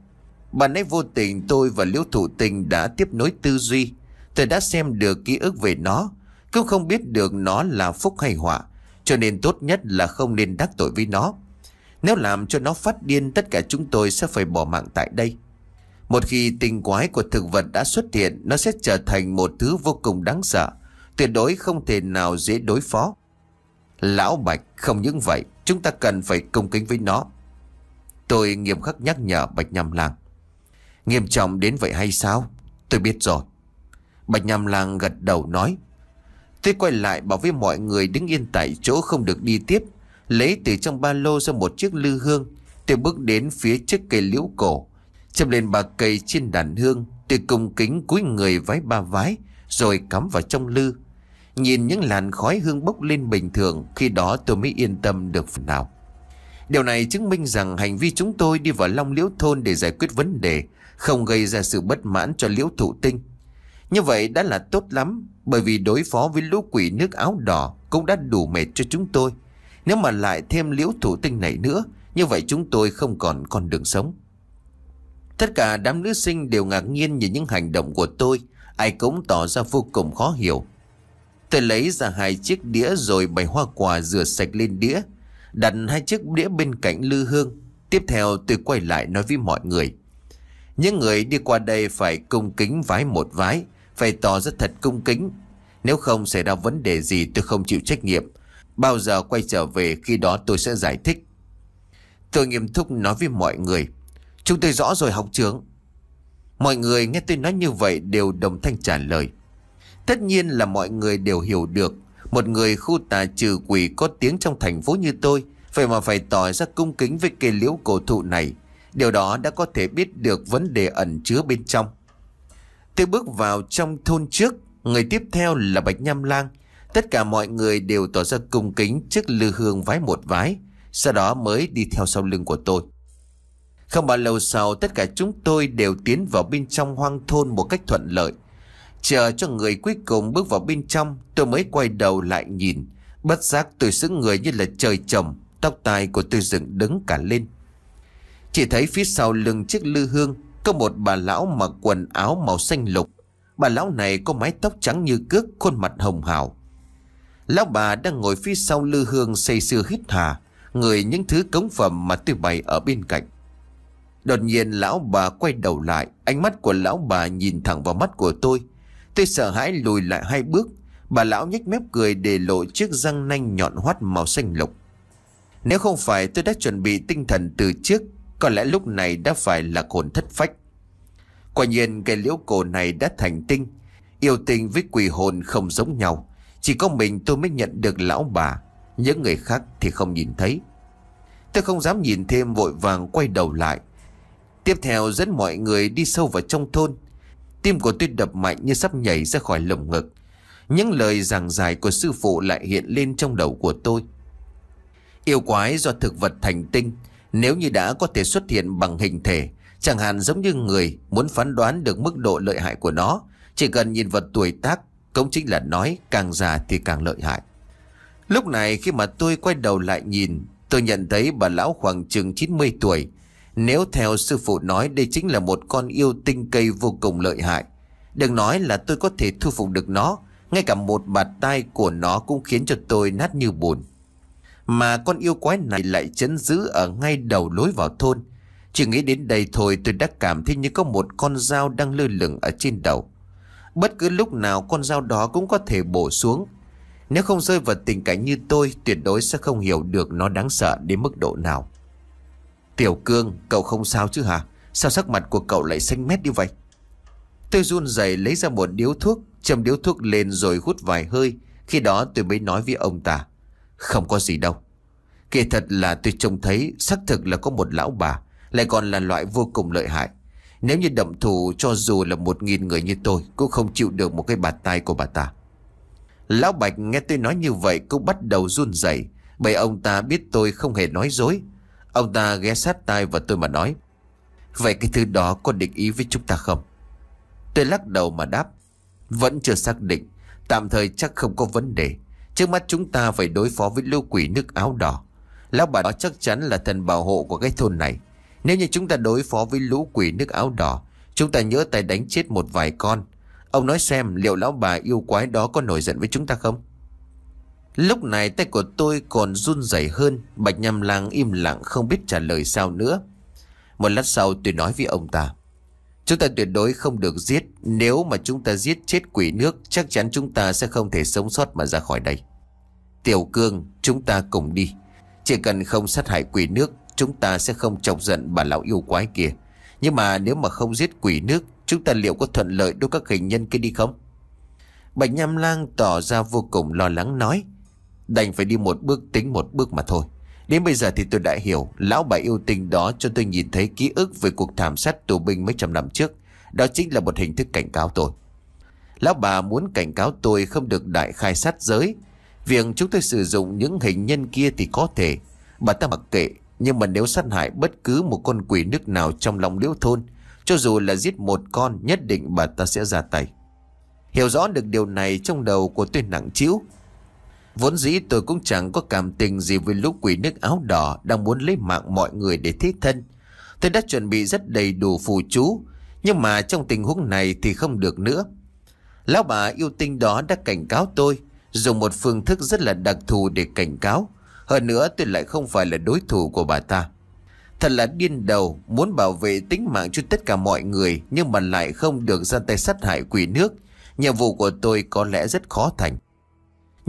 Bạn ấy vô tình tôi và Liễu Thủ tinh đã tiếp nối tư duy. Tôi đã xem được ký ức về nó. Cũng không biết được nó là phúc hay họa. Cho nên tốt nhất là không nên đắc tội với nó. Nếu làm cho nó phát điên tất cả chúng tôi sẽ phải bỏ mạng tại đây. Một khi tinh quái của thực vật đã xuất hiện, nó sẽ trở thành một thứ vô cùng đáng sợ, tuyệt đối không thể nào dễ đối phó. Lão Bạch không những vậy, chúng ta cần phải công kính với nó. Tôi nghiêm khắc nhắc nhở Bạch nhâm Lang. Nghiêm trọng đến vậy hay sao? Tôi biết rồi. Bạch nhâm Lang gật đầu nói. Tôi quay lại bảo với mọi người đứng yên tại chỗ không được đi tiếp. Lấy từ trong ba lô ra một chiếc lư hương. Tôi bước đến phía trước cây liễu cổ. Châm lên ba cây trên đàn hương. Tôi cung kính cúi người vái ba vái. Rồi cắm vào trong lư. Nhìn những làn khói hương bốc lên bình thường. Khi đó tôi mới yên tâm được phần nào. Điều này chứng minh rằng hành vi chúng tôi đi vào Long Liễu Thôn để giải quyết vấn đề, không gây ra sự bất mãn cho Liễu Thụ Tinh. Như vậy đã là tốt lắm, bởi vì đối phó với lũ quỷ nước áo đỏ cũng đã đủ mệt cho chúng tôi. Nếu mà lại thêm Liễu Thụ Tinh này nữa, như vậy chúng tôi không còn con đường sống. Tất cả đám nữ sinh đều ngạc nhiên nhìn những hành động của tôi, ai cũng tỏ ra vô cùng khó hiểu. Tôi lấy ra hai chiếc đĩa rồi bày hoa quả rửa sạch lên đĩa, đặt hai chiếc đĩa bên cạnh lư hương. Tiếp theo tôi quay lại nói với mọi người. Những người đi qua đây phải cung kính vái một vái, phải tỏ rất thật cung kính. Nếu không xảy ra vấn đề gì tôi không chịu trách nhiệm. Bao giờ quay trở về khi đó tôi sẽ giải thích. Tôi nghiêm túc nói với mọi người. Chúng tôi rõ rồi học trưởng. Mọi người nghe tôi nói như vậy đều đồng thanh trả lời. Tất nhiên là mọi người đều hiểu được một người khu tà trừ quỷ có tiếng trong thành phố như tôi Vậy mà phải tỏ ra cung kính với cây liễu cổ thụ này Điều đó đã có thể biết được vấn đề ẩn chứa bên trong Tôi bước vào trong thôn trước Người tiếp theo là Bạch Nham Lang Tất cả mọi người đều tỏ ra cung kính trước lư hương vái một vái Sau đó mới đi theo sau lưng của tôi Không bao lâu sau tất cả chúng tôi đều tiến vào bên trong hoang thôn một cách thuận lợi Chờ cho người cuối cùng bước vào bên trong Tôi mới quay đầu lại nhìn Bất giác tôi sững người như là trời trồng Tóc tai của tôi dựng đứng cả lên Chỉ thấy phía sau lưng chiếc lư hương Có một bà lão mặc quần áo màu xanh lục Bà lão này có mái tóc trắng như cước Khuôn mặt hồng hào Lão bà đang ngồi phía sau lư hương say sưa hít hà Người những thứ cống phẩm mà tôi bày ở bên cạnh Đột nhiên lão bà quay đầu lại Ánh mắt của lão bà nhìn thẳng vào mắt của tôi Tôi sợ hãi lùi lại hai bước Bà lão nhếch mép cười để lộ chiếc răng nanh nhọn hoắt màu xanh lục Nếu không phải tôi đã chuẩn bị tinh thần từ trước Có lẽ lúc này đã phải là hồn thất phách Quả nhiên cây liễu cổ này đã thành tinh Yêu tình với quỷ hồn không giống nhau Chỉ có mình tôi mới nhận được lão bà Những người khác thì không nhìn thấy Tôi không dám nhìn thêm vội vàng quay đầu lại Tiếp theo dẫn mọi người đi sâu vào trong thôn Tim của tôi đập mạnh như sắp nhảy ra khỏi lồng ngực Những lời giảng dài của sư phụ lại hiện lên trong đầu của tôi Yêu quái do thực vật thành tinh Nếu như đã có thể xuất hiện bằng hình thể Chẳng hạn giống như người muốn phán đoán được mức độ lợi hại của nó Chỉ cần nhìn vật tuổi tác Cũng chính là nói càng già thì càng lợi hại Lúc này khi mà tôi quay đầu lại nhìn Tôi nhận thấy bà lão khoảng chừng 90 tuổi nếu theo sư phụ nói đây chính là một con yêu tinh cây vô cùng lợi hại. Đừng nói là tôi có thể thu phục được nó. Ngay cả một bạt tay của nó cũng khiến cho tôi nát như bùn. Mà con yêu quái này lại chấn giữ ở ngay đầu lối vào thôn. Chỉ nghĩ đến đây thôi tôi đã cảm thấy như có một con dao đang lơ lửng ở trên đầu. Bất cứ lúc nào con dao đó cũng có thể bổ xuống. Nếu không rơi vào tình cảnh như tôi, tuyệt đối sẽ không hiểu được nó đáng sợ đến mức độ nào. Tiểu Cương, cậu không sao chứ hả? Sao sắc mặt của cậu lại xanh mét như vậy? Tôi run rẩy lấy ra một điếu thuốc, châm điếu thuốc lên rồi hút vài hơi. Khi đó tôi mới nói với ông ta, không có gì đâu. Kỳ thật là tôi trông thấy xác thực là có một lão bà, lại còn là loại vô cùng lợi hại. Nếu như động thủ cho dù là một nghìn người như tôi cũng không chịu được một cái bàn tay của bà ta. Lão Bạch nghe tôi nói như vậy cũng bắt đầu run rẩy bởi ông ta biết tôi không hề nói dối. Ông ta ghé sát tai và tôi mà nói Vậy cái thứ đó có định ý với chúng ta không? Tôi lắc đầu mà đáp Vẫn chưa xác định Tạm thời chắc không có vấn đề Trước mắt chúng ta phải đối phó với lưu quỷ nước áo đỏ Lão bà đó chắc chắn là thần bảo hộ của cái thôn này Nếu như chúng ta đối phó với lũ quỷ nước áo đỏ Chúng ta nhớ tay đánh chết một vài con Ông nói xem liệu lão bà yêu quái đó có nổi giận với chúng ta không? Lúc này tay của tôi còn run rẩy hơn Bạch nhâm Lang im lặng không biết trả lời sao nữa Một lát sau tôi nói với ông ta Chúng ta tuyệt đối không được giết Nếu mà chúng ta giết chết quỷ nước Chắc chắn chúng ta sẽ không thể sống sót mà ra khỏi đây Tiểu Cương chúng ta cùng đi Chỉ cần không sát hại quỷ nước Chúng ta sẽ không chọc giận bà lão yêu quái kia Nhưng mà nếu mà không giết quỷ nước Chúng ta liệu có thuận lợi đối các hình nhân kia đi không Bạch Nham Lang tỏ ra vô cùng lo lắng nói Đành phải đi một bước tính một bước mà thôi Đến bây giờ thì tôi đã hiểu Lão bà yêu tình đó cho tôi nhìn thấy ký ức Về cuộc thảm sát tù binh mấy trăm năm trước Đó chính là một hình thức cảnh cáo tôi Lão bà muốn cảnh cáo tôi Không được đại khai sát giới Việc chúng tôi sử dụng những hình nhân kia Thì có thể Bà ta mặc kệ Nhưng mà nếu sát hại bất cứ một con quỷ nước nào Trong lòng liễu thôn Cho dù là giết một con Nhất định bà ta sẽ ra tay Hiểu rõ được điều này trong đầu của tôi nặng chịu Vốn dĩ tôi cũng chẳng có cảm tình gì với lũ quỷ nước áo đỏ đang muốn lấy mạng mọi người để thiết thân. Tôi đã chuẩn bị rất đầy đủ phù chú, nhưng mà trong tình huống này thì không được nữa. Lão bà yêu tinh đó đã cảnh cáo tôi, dùng một phương thức rất là đặc thù để cảnh cáo. Hơn nữa tôi lại không phải là đối thủ của bà ta. Thật là điên đầu, muốn bảo vệ tính mạng cho tất cả mọi người nhưng mà lại không được ra tay sát hại quỷ nước. Nhiệm vụ của tôi có lẽ rất khó thành.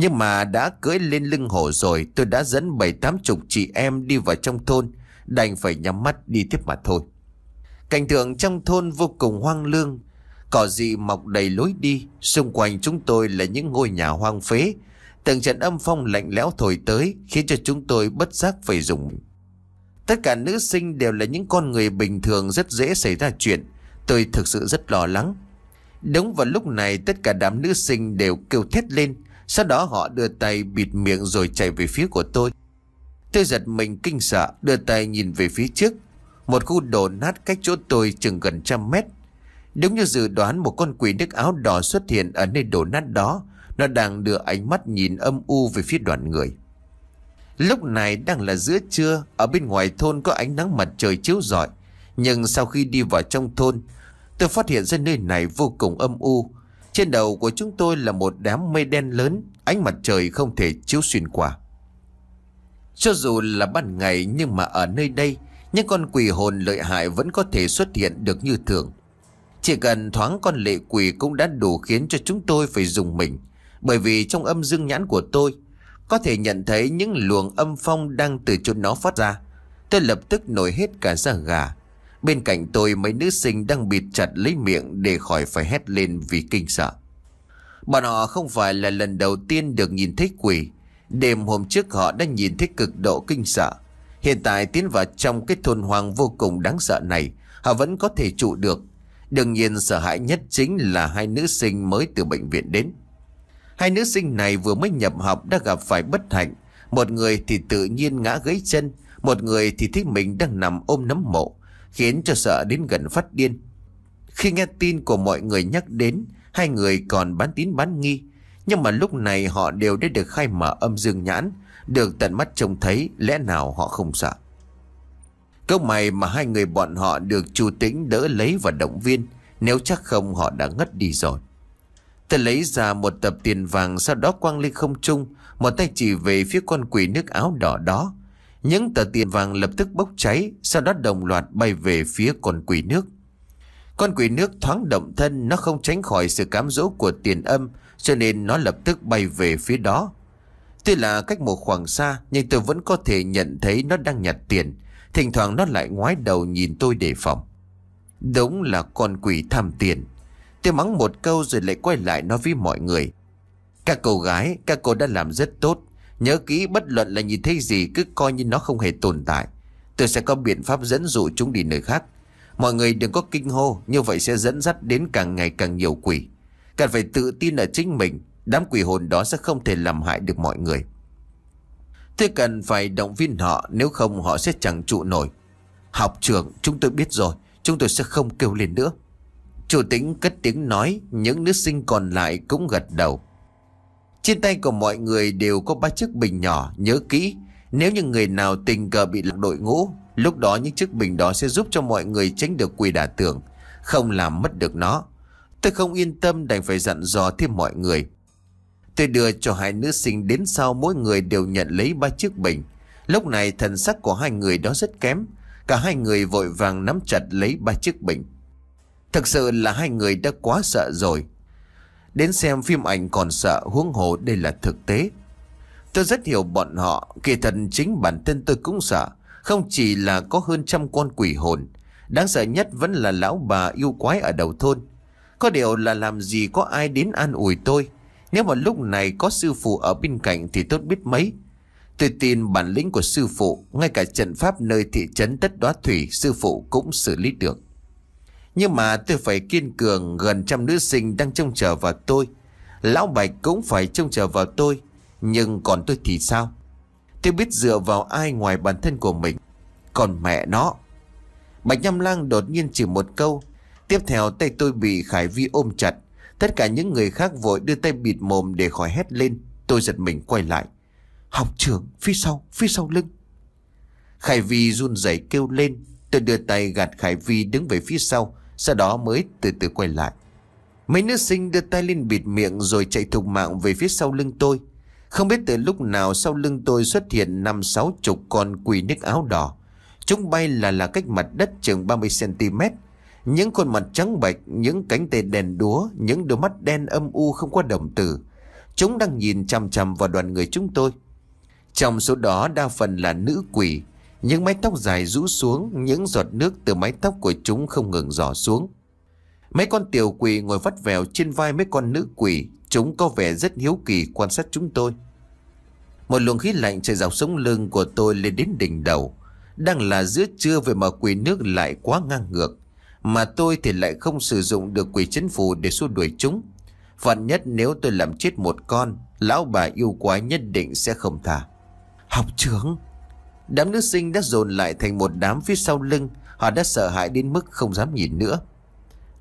Nhưng mà đã cưỡi lên lưng hổ rồi Tôi đã dẫn bảy tám chục chị em đi vào trong thôn Đành phải nhắm mắt đi tiếp mà thôi Cảnh tượng trong thôn vô cùng hoang lương Cỏ dị mọc đầy lối đi Xung quanh chúng tôi là những ngôi nhà hoang phế Từng trận âm phong lạnh lẽo thổi tới Khiến cho chúng tôi bất giác phải dùng Tất cả nữ sinh đều là những con người bình thường Rất dễ xảy ra chuyện Tôi thực sự rất lo lắng Đúng vào lúc này tất cả đám nữ sinh đều kêu thét lên sau đó họ đưa tay bịt miệng rồi chạy về phía của tôi Tôi giật mình kinh sợ Đưa tay nhìn về phía trước Một khu đổ nát cách chỗ tôi chừng gần trăm mét Đúng như dự đoán một con quỷ nước áo đỏ xuất hiện ở nơi đổ nát đó Nó đang đưa ánh mắt nhìn âm u về phía đoàn người Lúc này đang là giữa trưa Ở bên ngoài thôn có ánh nắng mặt trời chiếu rọi Nhưng sau khi đi vào trong thôn Tôi phát hiện ra nơi này vô cùng âm u trên đầu của chúng tôi là một đám mây đen lớn, ánh mặt trời không thể chiếu xuyên qua. Cho dù là ban ngày nhưng mà ở nơi đây, những con quỷ hồn lợi hại vẫn có thể xuất hiện được như thường. Chỉ cần thoáng con lệ quỷ cũng đã đủ khiến cho chúng tôi phải dùng mình. Bởi vì trong âm dương nhãn của tôi, có thể nhận thấy những luồng âm phong đang từ chỗ nó phát ra. Tôi lập tức nổi hết cả da gà, Bên cạnh tôi mấy nữ sinh đang bịt chặt lấy miệng để khỏi phải hét lên vì kinh sợ. Bọn họ không phải là lần đầu tiên được nhìn thấy quỷ. Đêm hôm trước họ đã nhìn thấy cực độ kinh sợ. Hiện tại tiến vào trong cái thôn hoang vô cùng đáng sợ này, họ vẫn có thể trụ được. Đương nhiên sợ hãi nhất chính là hai nữ sinh mới từ bệnh viện đến. Hai nữ sinh này vừa mới nhập học đã gặp phải bất hạnh. Một người thì tự nhiên ngã gãy chân, một người thì thấy mình đang nằm ôm nấm mộ khiến cho sợ đến gần phát điên. Khi nghe tin của mọi người nhắc đến, hai người còn bán tín bán nghi. Nhưng mà lúc này họ đều đã được khai mở âm dương nhãn, được tận mắt trông thấy lẽ nào họ không sợ. Câu mày mà hai người bọn họ được chủ tĩnh đỡ lấy và động viên, nếu chắc không họ đã ngất đi rồi. Ta lấy ra một tập tiền vàng sau đó quăng lên không trung, một tay chỉ về phía con quỷ nước áo đỏ đó. Những tờ tiền vàng lập tức bốc cháy Sau đó đồng loạt bay về phía con quỷ nước Con quỷ nước thoáng động thân Nó không tránh khỏi sự cám dỗ của tiền âm Cho nên nó lập tức bay về phía đó Tuy là cách một khoảng xa Nhưng tôi vẫn có thể nhận thấy nó đang nhặt tiền Thỉnh thoảng nó lại ngoái đầu nhìn tôi đề phòng Đúng là con quỷ tham tiền Tôi mắng một câu rồi lại quay lại nói với mọi người Các cô gái, các cô đã làm rất tốt Nhớ kỹ bất luận là nhìn thấy gì cứ coi như nó không hề tồn tại. Tôi sẽ có biện pháp dẫn dụ chúng đi nơi khác. Mọi người đừng có kinh hô, như vậy sẽ dẫn dắt đến càng ngày càng nhiều quỷ. Cần phải tự tin ở chính mình, đám quỷ hồn đó sẽ không thể làm hại được mọi người. Tôi cần phải động viên họ, nếu không họ sẽ chẳng trụ nổi. Học trưởng, chúng tôi biết rồi, chúng tôi sẽ không kêu lên nữa. Chủ tính cất tiếng nói, những nữ sinh còn lại cũng gật đầu. Trên tay của mọi người đều có ba chiếc bình nhỏ Nhớ kỹ Nếu những người nào tình cờ bị lạc đội ngũ Lúc đó những chiếc bình đó sẽ giúp cho mọi người tránh được quỳ đả tưởng Không làm mất được nó Tôi không yên tâm đành phải dặn dò thêm mọi người Tôi đưa cho hai nữ sinh đến sau mỗi người đều nhận lấy ba chiếc bình Lúc này thần sắc của hai người đó rất kém Cả hai người vội vàng nắm chặt lấy ba chiếc bình Thực sự là hai người đã quá sợ rồi Đến xem phim ảnh còn sợ huống hồ đây là thực tế Tôi rất hiểu bọn họ Kỳ thật chính bản thân tôi cũng sợ Không chỉ là có hơn trăm con quỷ hồn Đáng sợ nhất vẫn là lão bà yêu quái ở đầu thôn Có điều là làm gì có ai đến an ủi tôi Nếu mà lúc này có sư phụ ở bên cạnh thì tốt biết mấy Tôi tin bản lĩnh của sư phụ Ngay cả trận pháp nơi thị trấn Tất Đoá Thủy Sư phụ cũng xử lý được nhưng mà tôi phải kiên cường Gần trăm nữ sinh đang trông chờ vào tôi Lão Bạch cũng phải trông chờ vào tôi Nhưng còn tôi thì sao Tôi biết dựa vào ai ngoài bản thân của mình Còn mẹ nó Bạch nhâm Lang đột nhiên chỉ một câu Tiếp theo tay tôi bị Khải Vi ôm chặt Tất cả những người khác vội đưa tay bịt mồm để khỏi hét lên Tôi giật mình quay lại Học trưởng phía sau, phía sau lưng Khải Vi run rẩy kêu lên Tôi đưa tay gạt Khải Vi đứng về phía sau sau đó mới từ từ quay lại Mấy nữ sinh đưa tay lên bịt miệng Rồi chạy thục mạng về phía sau lưng tôi Không biết từ lúc nào sau lưng tôi xuất hiện năm sáu chục con quỷ nước áo đỏ Chúng bay là là cách mặt đất chừng 30cm Những con mặt trắng bệch, những cánh tay đèn đúa Những đôi mắt đen âm u không có đồng tử Chúng đang nhìn chằm chằm vào đoàn người chúng tôi Trong số đó đa phần là nữ quỷ những mái tóc dài rũ xuống, những giọt nước từ mái tóc của chúng không ngừng rò xuống. Mấy con tiểu quỷ ngồi vắt vèo trên vai mấy con nữ quỷ, chúng có vẻ rất hiếu kỳ quan sát chúng tôi. Một luồng khí lạnh chạy dọc sống lưng của tôi lên đến đỉnh đầu. Đang là giữa trưa về mà quỷ nước lại quá ngang ngược. Mà tôi thì lại không sử dụng được quỷ chấn phù để xua đuổi chúng. Vạn nhất nếu tôi làm chết một con, lão bà yêu quái nhất định sẽ không thả. Học trưởng! Đám nữ sinh đã dồn lại thành một đám phía sau lưng Họ đã sợ hãi đến mức không dám nhìn nữa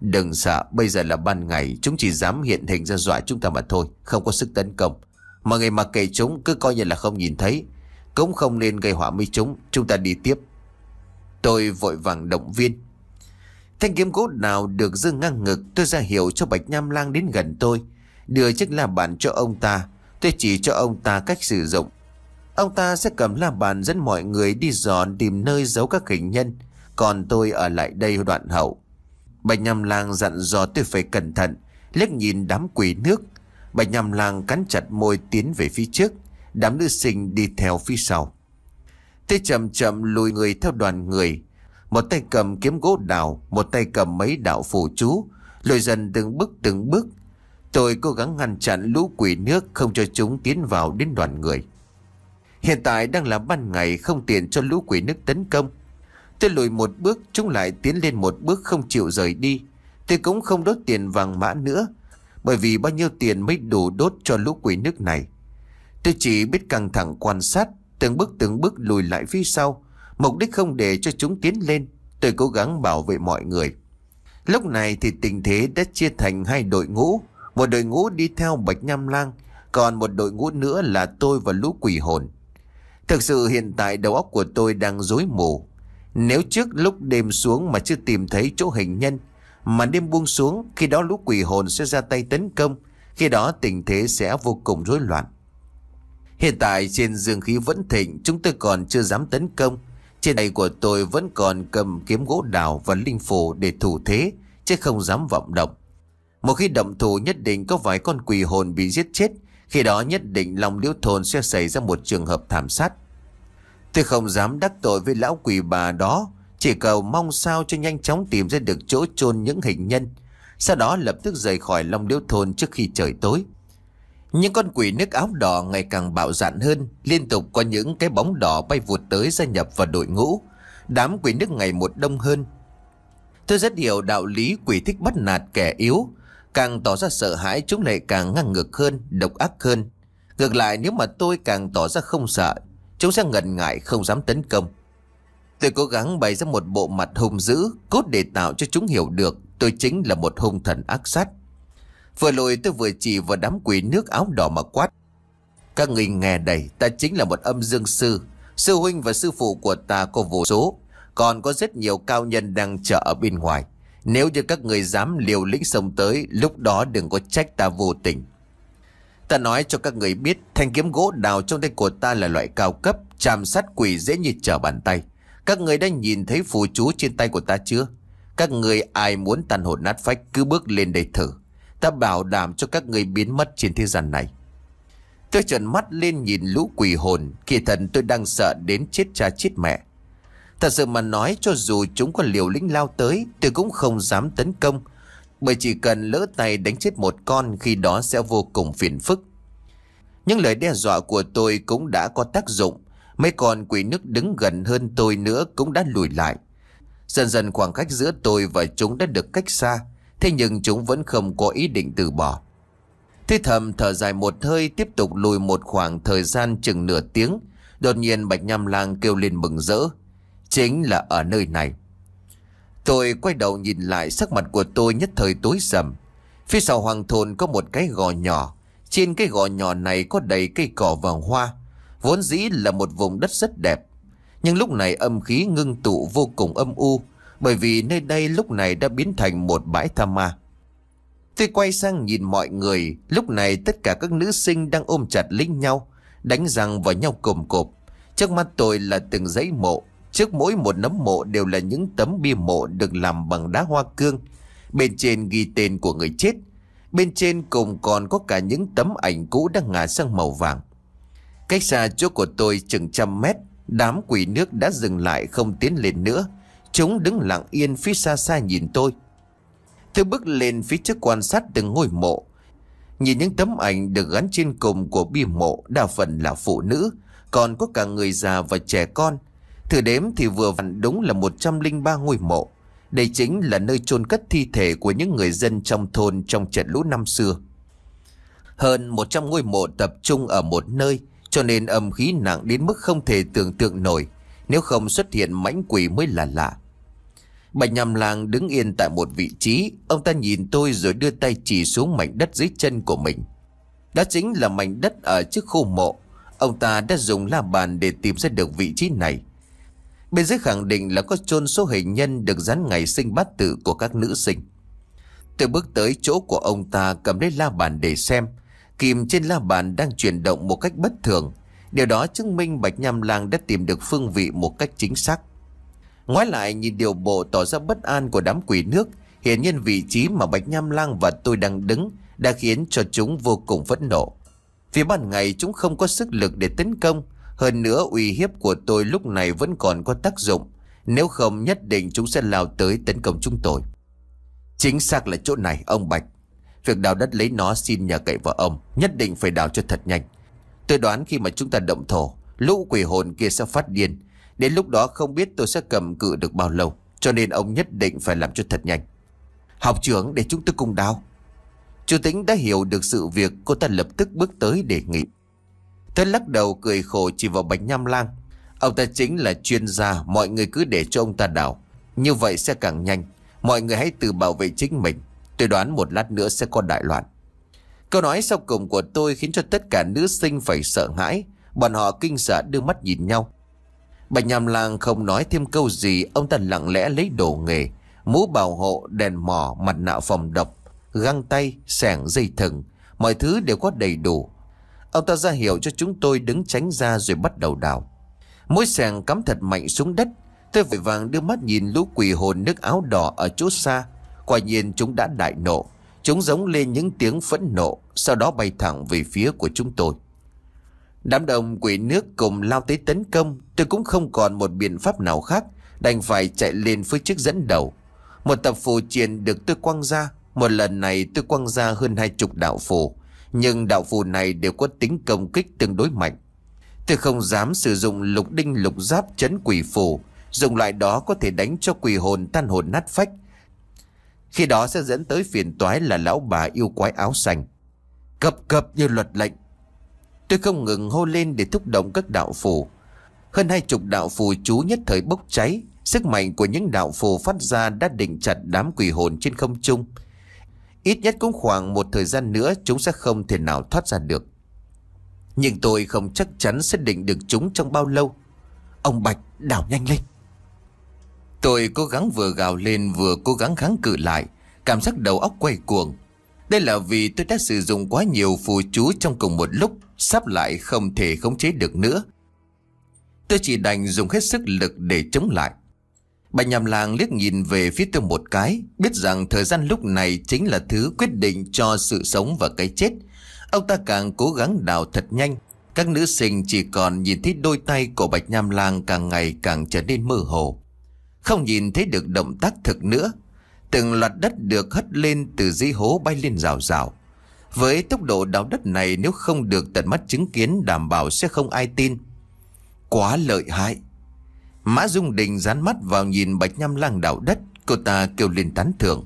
Đừng sợ Bây giờ là ban ngày Chúng chỉ dám hiện hình ra dọa chúng ta mà thôi Không có sức tấn công Mọi người mặc kệ chúng cứ coi như là không nhìn thấy Cũng không nên gây họa với chúng Chúng ta đi tiếp Tôi vội vàng động viên Thanh kiếm cốt nào được dương ngang ngực Tôi ra hiệu cho Bạch Nham Lang đến gần tôi Đưa chiếc la bàn cho ông ta Tôi chỉ cho ông ta cách sử dụng Ông ta sẽ cầm la bàn dẫn mọi người đi dò tìm nơi giấu các hình nhân Còn tôi ở lại đây đoạn hậu Bạch Nham Lang dặn dò tôi phải cẩn thận liếc nhìn đám quỷ nước Bạch Nham Lang cắn chặt môi tiến về phía trước Đám nữ sinh đi theo phía sau Tôi chậm chậm lùi người theo đoàn người Một tay cầm kiếm gỗ đào Một tay cầm mấy đạo phù chú Lùi dần từng bước từng bước Tôi cố gắng ngăn chặn lũ quỷ nước Không cho chúng tiến vào đến đoàn người Hiện tại đang là ban ngày không tiền cho lũ quỷ nước tấn công Tôi lùi một bước Chúng lại tiến lên một bước không chịu rời đi Tôi cũng không đốt tiền vàng mã nữa Bởi vì bao nhiêu tiền mới đủ đốt cho lũ quỷ nước này Tôi chỉ biết căng thẳng quan sát Từng bước từng bước lùi lại phía sau Mục đích không để cho chúng tiến lên Tôi cố gắng bảo vệ mọi người Lúc này thì tình thế đã chia thành hai đội ngũ Một đội ngũ đi theo Bạch Nham Lang Còn một đội ngũ nữa là tôi và lũ quỷ hồn Thực sự hiện tại đầu óc của tôi đang rối mù. Nếu trước lúc đêm xuống mà chưa tìm thấy chỗ hình nhân, mà đêm buông xuống, khi đó lũ quỷ hồn sẽ ra tay tấn công, khi đó tình thế sẽ vô cùng rối loạn. Hiện tại trên dương khí vẫn thịnh, chúng tôi còn chưa dám tấn công. Trên tay của tôi vẫn còn cầm kiếm gỗ đào và linh phù để thủ thế, chứ không dám vọng động. Một khi động thủ nhất định có vài con quỷ hồn bị giết chết, khi đó nhất định lòng liễu thôn sẽ xảy ra một trường hợp thảm sát. Tôi không dám đắc tội với lão quỷ bà đó Chỉ cầu mong sao cho nhanh chóng tìm ra được chỗ chôn những hình nhân Sau đó lập tức rời khỏi Long điếu Thôn trước khi trời tối Những con quỷ nước áo đỏ ngày càng bạo dạn hơn Liên tục có những cái bóng đỏ bay vụt tới gia nhập vào đội ngũ Đám quỷ nước ngày một đông hơn Tôi rất hiểu đạo lý quỷ thích bắt nạt kẻ yếu Càng tỏ ra sợ hãi chúng lại càng ngang ngược hơn, độc ác hơn Ngược lại nếu mà tôi càng tỏ ra không sợ Chúng sẽ ngần ngại không dám tấn công Tôi cố gắng bày ra một bộ mặt hung dữ Cốt để tạo cho chúng hiểu được Tôi chính là một hung thần ác sát Vừa lùi tôi vừa chỉ vào đám quỷ nước áo đỏ mà quát Các người nghe đầy Ta chính là một âm dương sư Sư huynh và sư phụ của ta có vô số Còn có rất nhiều cao nhân đang chờ ở bên ngoài Nếu như các người dám liều lĩnh xông tới Lúc đó đừng có trách ta vô tình Ta nói cho các người biết thanh kiếm gỗ đào trong tay của ta là loại cao cấp, chàm sát quỷ dễ như trở bàn tay. Các người đã nhìn thấy phù chú trên tay của ta chưa? Các người ai muốn tàn hồn nát phách cứ bước lên đây thử. Ta bảo đảm cho các người biến mất trên thế gian này. Tôi trợn mắt lên nhìn lũ quỷ hồn, kỳ thần tôi đang sợ đến chết cha chết mẹ. Thật sự mà nói cho dù chúng có liều lĩnh lao tới, tôi cũng không dám tấn công bởi chỉ cần lỡ tay đánh chết một con khi đó sẽ vô cùng phiền phức. Những lời đe dọa của tôi cũng đã có tác dụng, mấy con quỷ nước đứng gần hơn tôi nữa cũng đã lùi lại. Dần dần khoảng cách giữa tôi và chúng đã được cách xa, thế nhưng chúng vẫn không có ý định từ bỏ. Thế thầm thở dài một hơi tiếp tục lùi một khoảng thời gian chừng nửa tiếng, đột nhiên Bạch Nham Lang kêu lên mừng rỡ. Chính là ở nơi này. Tôi quay đầu nhìn lại sắc mặt của tôi nhất thời tối sầm. Phía sau hoàng thôn có một cái gò nhỏ. Trên cái gò nhỏ này có đầy cây cỏ và hoa. Vốn dĩ là một vùng đất rất đẹp. Nhưng lúc này âm khí ngưng tụ vô cùng âm u. Bởi vì nơi đây lúc này đã biến thành một bãi tha ma. Tôi quay sang nhìn mọi người. Lúc này tất cả các nữ sinh đang ôm chặt lấy nhau. Đánh răng vào nhau cồm cộp. Trước mắt tôi là từng giấy mộ Trước mỗi một nấm mộ đều là những tấm bia mộ được làm bằng đá hoa cương. Bên trên ghi tên của người chết. Bên trên cùng còn có cả những tấm ảnh cũ đang ngả sang màu vàng. Cách xa chỗ của tôi chừng trăm mét, đám quỷ nước đã dừng lại không tiến lên nữa. Chúng đứng lặng yên phía xa xa nhìn tôi. Tôi bước lên phía trước quan sát từng ngôi mộ. Nhìn những tấm ảnh được gắn trên cùng của bia mộ đa phần là phụ nữ, còn có cả người già và trẻ con. Thử đếm thì vừa vặn đúng là 103 ngôi mộ. Đây chính là nơi chôn cất thi thể của những người dân trong thôn trong trận lũ năm xưa. Hơn 100 ngôi mộ tập trung ở một nơi, cho nên âm khí nặng đến mức không thể tưởng tượng nổi, nếu không xuất hiện mãnh quỷ mới là lạ. Bạch Nhàm Làng đứng yên tại một vị trí, ông ta nhìn tôi rồi đưa tay chỉ xuống mảnh đất dưới chân của mình. Đó chính là mảnh đất ở trước khu mộ. Ông ta đã dùng la bàn để tìm ra được vị trí này. Bên dưới khẳng định là có chôn số hình nhân được dán ngày sinh bát tự của các nữ sinh. Tôi bước tới chỗ của ông ta cầm lấy la bàn để xem. Kim trên la bàn đang chuyển động một cách bất thường. Điều đó chứng minh Bạch Nham Lang đã tìm được phương vị một cách chính xác. Ngoái lại nhìn điều bộ tỏ ra bất an của đám quỷ nước. Hiện nhiên vị trí mà Bạch Nham Lang và tôi đang đứng đã khiến cho chúng vô cùng phẫn nộ. phía ban ngày chúng không có sức lực để tấn công hơn nữa uy hiếp của tôi lúc này vẫn còn có tác dụng Nếu không nhất định chúng sẽ lao tới tấn công chúng tôi Chính xác là chỗ này ông Bạch Việc đào đất lấy nó xin nhờ cậy vợ ông Nhất định phải đào cho thật nhanh Tôi đoán khi mà chúng ta động thổ Lũ quỷ hồn kia sẽ phát điên Đến lúc đó không biết tôi sẽ cầm cự được bao lâu Cho nên ông nhất định phải làm cho thật nhanh Học trưởng để chúng tôi cùng đào Chú Tĩnh đã hiểu được sự việc Cô ta lập tức bước tới đề nghị Tôi lắc đầu cười khổ chỉ vào Bạch Nham Lang. Ông ta chính là chuyên gia, mọi người cứ để cho ông ta đào. Như vậy sẽ càng nhanh. Mọi người hãy tự bảo vệ chính mình. Tôi đoán một lát nữa sẽ có đại loạn. Câu nói sau cùng của tôi khiến cho tất cả nữ sinh phải sợ hãi. Bọn họ kinh sợ đưa mắt nhìn nhau. Bạch Nham Lang không nói thêm câu gì, ông ta lặng lẽ lấy đồ nghề, mũ bảo hộ, đèn mỏ, mặt nạ phòng độc, găng tay, sẻng dây thừng, mọi thứ đều có đầy đủ. Ông ta ra hiệu cho chúng tôi đứng tránh ra rồi bắt đầu đào. Mỗi sàng cắm thật mạnh xuống đất. Tôi vội vàng đưa mắt nhìn lũ quỷ hồn nước áo đỏ ở chỗ xa. Quả nhiên chúng đã đại nộ. Chúng giống lên những tiếng phẫn nộ, sau đó bay thẳng về phía của chúng tôi. Đám đông quỷ nước cùng lao tới tấn công, tôi cũng không còn một biện pháp nào khác, đành phải chạy lên phía trước dẫn đầu. Một tập phù triền được tôi quăng ra, một lần này tôi quăng ra hơn hai chục đạo phù. Nhưng đạo phù này đều có tính công kích tương đối mạnh Tôi không dám sử dụng lục đinh lục giáp chấn quỷ phù Dùng loại đó có thể đánh cho quỷ hồn tan hồn nát phách Khi đó sẽ dẫn tới phiền toái là lão bà yêu quái áo xanh Cập cập như luật lệnh Tôi không ngừng hô lên để thúc động các đạo phù Hơn hai chục đạo phù chú nhất thời bốc cháy Sức mạnh của những đạo phù phát ra đã định chặt đám quỷ hồn trên không trung Ít nhất cũng khoảng một thời gian nữa chúng sẽ không thể nào thoát ra được. Nhưng tôi không chắc chắn sẽ định được chúng trong bao lâu. Ông Bạch đảo nhanh lên. Tôi cố gắng vừa gào lên vừa cố gắng kháng cự lại. Cảm giác đầu óc quay cuồng. Đây là vì tôi đã sử dụng quá nhiều phù chú trong cùng một lúc. Sắp lại không thể khống chế được nữa. Tôi chỉ đành dùng hết sức lực để chống lại. Bà nhầm làng liếc nhìn về phía tôi một cái, biết rằng thời gian lúc này chính là thứ quyết định cho sự sống và cái chết. Ông ta càng cố gắng đào thật nhanh, các nữ sinh chỉ còn nhìn thấy đôi tay của bạch nham làng càng ngày càng trở nên mơ hồ. Không nhìn thấy được động tác thực nữa, từng loạt đất được hất lên từ dưới hố bay lên rào rào. Với tốc độ đào đất này nếu không được tận mắt chứng kiến đảm bảo sẽ không ai tin. Quá lợi hại, Mã Dung Đình dán mắt vào nhìn Bạch Nham Lang đảo đất, cô ta kêu lên tán thưởng.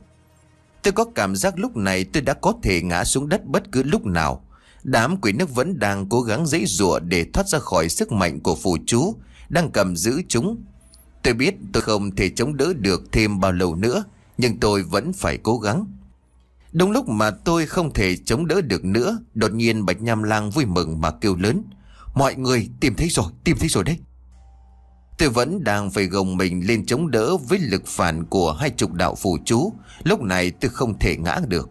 Tôi có cảm giác lúc này tôi đã có thể ngã xuống đất bất cứ lúc nào. Đám quỷ nước vẫn đang cố gắng dãy rủa để thoát ra khỏi sức mạnh của phù chú, đang cầm giữ chúng. Tôi biết tôi không thể chống đỡ được thêm bao lâu nữa, nhưng tôi vẫn phải cố gắng. Đúng lúc mà tôi không thể chống đỡ được nữa, đột nhiên Bạch Nham Lang vui mừng mà kêu lớn. Mọi người tìm thấy rồi, tìm thấy rồi đấy. Tôi vẫn đang phải gồng mình lên chống đỡ với lực phản của hai chục đạo phù chú. Lúc này tôi không thể ngã được.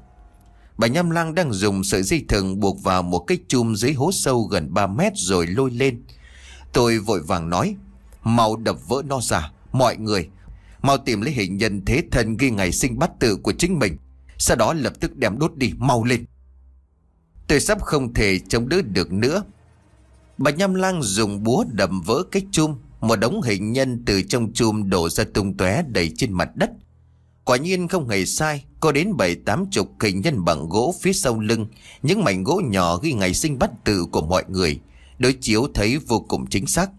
Bà Nham Lang đang dùng sợi dây thừng buộc vào một cái chum dưới hố sâu gần 3 mét rồi lôi lên. Tôi vội vàng nói, mau đập vỡ nó ra, mọi người. Mau tìm lấy hình nhân thế thân ghi ngày sinh bắt tự của chính mình. Sau đó lập tức đem đốt đi, mau lên. Tôi sắp không thể chống đỡ được nữa. Bà Nham Lang dùng búa đầm vỡ cái chum một đống hình nhân từ trong chum đổ ra tung tóe đầy trên mặt đất Quả nhiên không hề sai Có đến bảy tám chục hình nhân bằng gỗ phía sau lưng Những mảnh gỗ nhỏ ghi ngày sinh bắt tự của mọi người Đối chiếu thấy vô cùng chính xác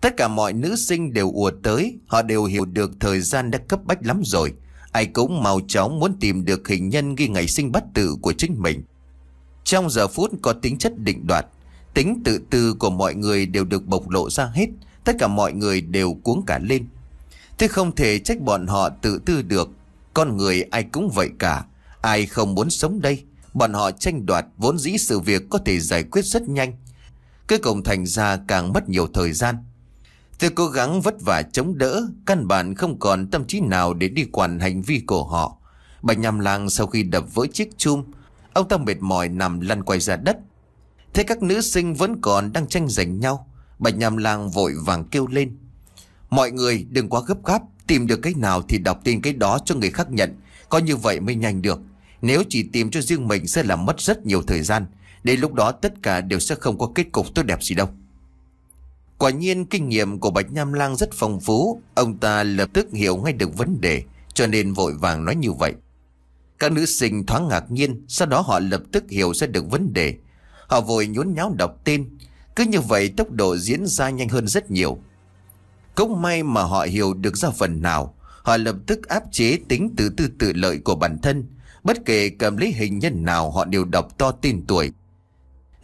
Tất cả mọi nữ sinh đều ùa tới Họ đều hiểu được thời gian đã cấp bách lắm rồi Ai cũng mau chóng muốn tìm được hình nhân ghi ngày sinh bắt tự của chính mình Trong giờ phút có tính chất định đoạt Tính tự tư của mọi người đều được bộc lộ ra hết tất cả mọi người đều cuống cả lên. Thế không thể trách bọn họ tự tư được, con người ai cũng vậy cả, ai không muốn sống đây, bọn họ tranh đoạt vốn dĩ sự việc có thể giải quyết rất nhanh. Cái cổng thành ra càng mất nhiều thời gian. Tôi cố gắng vất vả chống đỡ, căn bản không còn tâm trí nào để đi quản hành vi của họ. Bạch Nham Lang sau khi đập vỡ chiếc chum, ông ta mệt mỏi nằm lăn quay ra đất. Thế các nữ sinh vẫn còn đang tranh giành nhau. Bạch Nham Lang vội vàng kêu lên. Mọi người đừng quá gấp gáp, tìm được cái nào thì đọc tin cái đó cho người khác nhận. Có như vậy mới nhanh được. Nếu chỉ tìm cho riêng mình sẽ làm mất rất nhiều thời gian. Đến lúc đó tất cả đều sẽ không có kết cục tốt đẹp gì đâu. Quả nhiên kinh nghiệm của Bạch Nham Lang rất phong phú, ông ta lập tức hiểu ngay được vấn đề, cho nên vội vàng nói như vậy. Các nữ sinh thoáng ngạc nhiên, sau đó họ lập tức hiểu ra được vấn đề. Họ vội nhốn nháo đọc tin, cứ như vậy tốc độ diễn ra nhanh hơn rất nhiều Cũng may mà họ hiểu được ra phần nào Họ lập tức áp chế tính từ tư tự lợi của bản thân Bất kể cầm lý hình nhân nào họ đều đọc to tên tuổi